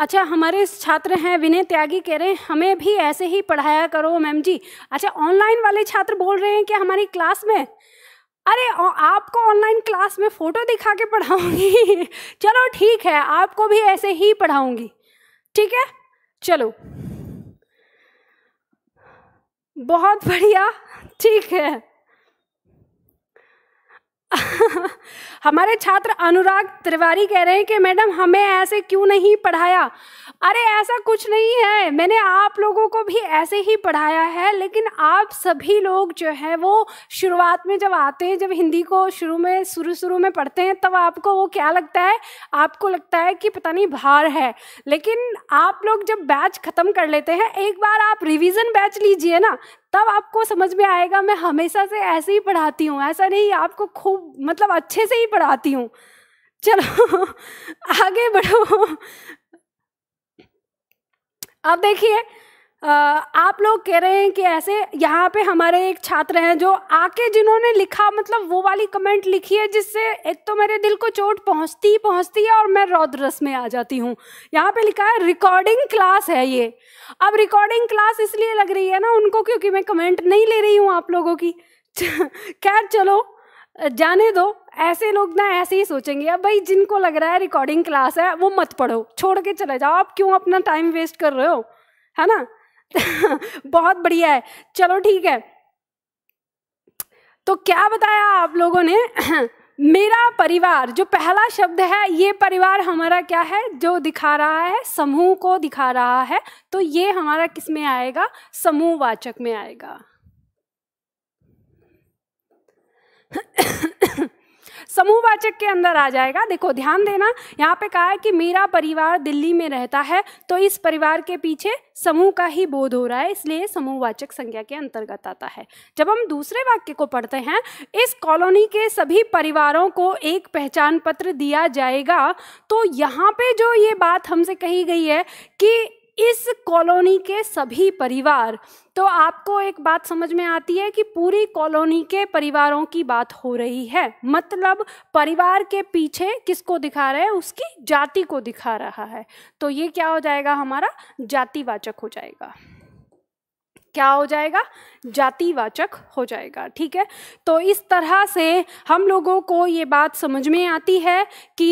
अच्छा हमारे छात्र हैं विनय त्यागी कह रहे हैं हमें भी ऐसे ही पढ़ाया करो मैम जी अच्छा ऑनलाइन वाले छात्र बोल रहे हैं कि हमारी क्लास में अरे आपको ऑनलाइन क्लास में फ़ोटो दिखा के पढ़ाऊंगी [laughs] चलो ठीक है आपको भी ऐसे ही पढ़ाऊंगी ठीक है चलो बहुत बढ़िया ठीक है [laughs] हमारे छात्र अनुराग त्रिवारी कह रहे हैं कि मैडम हमें ऐसे क्यों नहीं पढ़ाया अरे ऐसा कुछ नहीं है मैंने आप लोगों को भी ऐसे ही पढ़ाया है लेकिन आप सभी लोग जो है वो शुरुआत में जब आते हैं जब हिंदी को शुरू में शुरू शुरू में पढ़ते हैं तब आपको वो क्या लगता है आपको लगता है कि पता नहीं भार है लेकिन आप लोग जब बैच ख़त्म कर लेते हैं एक बार आप रिविज़न बैच लीजिए ना तब आपको समझ में आएगा मैं हमेशा से ऐसे ही पढ़ाती हूँ ऐसा नहीं आपको खूब मतलब अच्छे से ही पढ़ाती हूँ चलो [laughs] आगे बढ़ो अब देखिए आप लोग कह रहे हैं कि ऐसे यहाँ पे हमारे एक छात्र हैं जो आके जिन्होंने लिखा मतलब वो वाली कमेंट लिखी है जिससे एक तो मेरे दिल को चोट पहुँचती ही पहुँचती है और मैं रौद्रस में आ जाती हूँ यहाँ पे लिखा है रिकॉर्डिंग क्लास है ये अब रिकॉर्डिंग क्लास इसलिए लग रही है ना उनको क्योंकि मैं कमेंट नहीं ले रही हूँ आप लोगों की [laughs] खैर चलो जाने दो ऐसे लोग ना ऐसे ही सोचेंगे अब भाई जिनको लग रहा है रिकॉर्डिंग क्लास है वो मत पढ़ो छोड़ के चले जाओ आप क्यों अपना टाइम वेस्ट कर रहे हो है ना [laughs] बहुत बढ़िया है चलो ठीक है तो क्या बताया आप लोगों ने [clears throat] मेरा परिवार जो पहला शब्द है ये परिवार हमारा क्या है जो दिखा रहा है समूह को दिखा रहा है तो ये हमारा किस में आएगा समूह वाचक में आएगा [clears throat] [clears throat] समूहवाचक के अंदर आ जाएगा देखो ध्यान देना यहाँ पे कहा है कि मेरा परिवार दिल्ली में रहता है तो इस परिवार के पीछे समूह का ही बोध हो रहा है इसलिए समूहवाचक संज्ञा के अंतर्गत आता है जब हम दूसरे वाक्य को पढ़ते हैं इस कॉलोनी के सभी परिवारों को एक पहचान पत्र दिया जाएगा तो यहाँ पे जो ये बात हमसे कही गई है कि इस कॉलोनी के सभी परिवार तो आपको एक बात समझ में आती है कि पूरी कॉलोनी के परिवारों की बात हो रही है मतलब परिवार के पीछे किसको दिखा रहे हैं उसकी जाति को दिखा रहा है तो ये क्या हो जाएगा हमारा जातिवाचक हो जाएगा क्या हो जाएगा जातिवाचक हो जाएगा ठीक है तो इस तरह से हम लोगों को ये बात समझ में आती है कि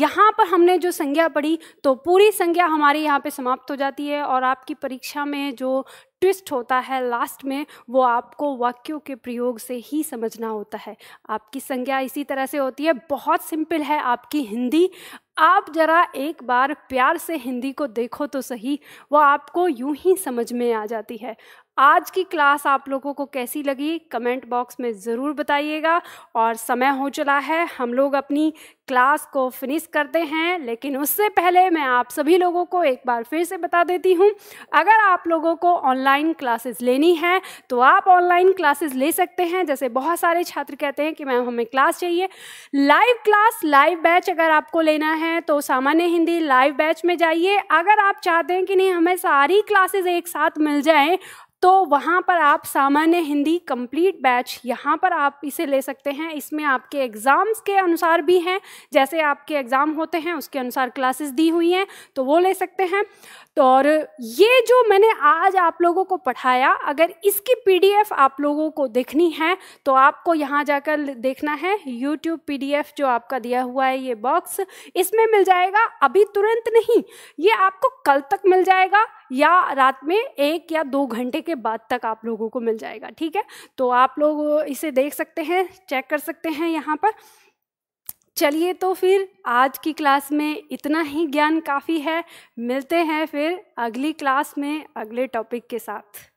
यहाँ पर हमने जो संज्ञा पढ़ी तो पूरी संज्ञा हमारी यहाँ पे समाप्त हो जाती है और आपकी परीक्षा में जो ट्विस्ट होता है लास्ट में वो आपको वाक्यों के प्रयोग से ही समझना होता है आपकी संज्ञा इसी तरह से होती है बहुत सिंपल है आपकी हिंदी आप ज़रा एक बार प्यार से हिंदी को देखो तो सही वो आपको यूं ही समझ में आ जाती है आज की क्लास आप लोगों को कैसी लगी कमेंट बॉक्स में ज़रूर बताइएगा और समय हो चला है हम लोग अपनी क्लास को फिनिश करते हैं लेकिन उससे पहले मैं आप सभी लोगों को एक बार फिर से बता देती हूँ अगर आप लोगों को ऑनलाइन क्लासेस लेनी है तो आप ऑनलाइन क्लासेस ले सकते हैं जैसे बहुत सारे छात्र कहते हैं कि मैम हमें क्लास चाहिए लाइव क्लास लाइव बैच अगर आपको लेना है तो सामान्य हिंदी लाइव बैच में जाइए अगर आप चाहते हैं कि नहीं हमें सारी क्लासेज एक साथ मिल जाएँ तो वहाँ पर आप सामान्य हिंदी कंप्लीट बैच यहाँ पर आप इसे ले सकते हैं इसमें आपके एग्ज़ाम्स के अनुसार भी हैं जैसे आपके एग्ज़ाम होते हैं उसके अनुसार क्लासेस दी हुई हैं तो वो ले सकते हैं तो और ये जो मैंने आज आप लोगों को पढ़ाया अगर इसकी पीडीएफ आप लोगों को देखनी है तो आपको यहाँ जाकर देखना है यूट्यूब पी जो आपका दिया हुआ है ये बॉक्स इसमें मिल जाएगा अभी तुरंत नहीं ये आपको कल तक मिल जाएगा या रात में एक या दो घंटे के बाद तक आप लोगों को मिल जाएगा ठीक है तो आप लोग इसे देख सकते हैं चेक कर सकते हैं यहाँ पर चलिए तो फिर आज की क्लास में इतना ही ज्ञान काफ़ी है मिलते हैं फिर अगली क्लास में अगले टॉपिक के साथ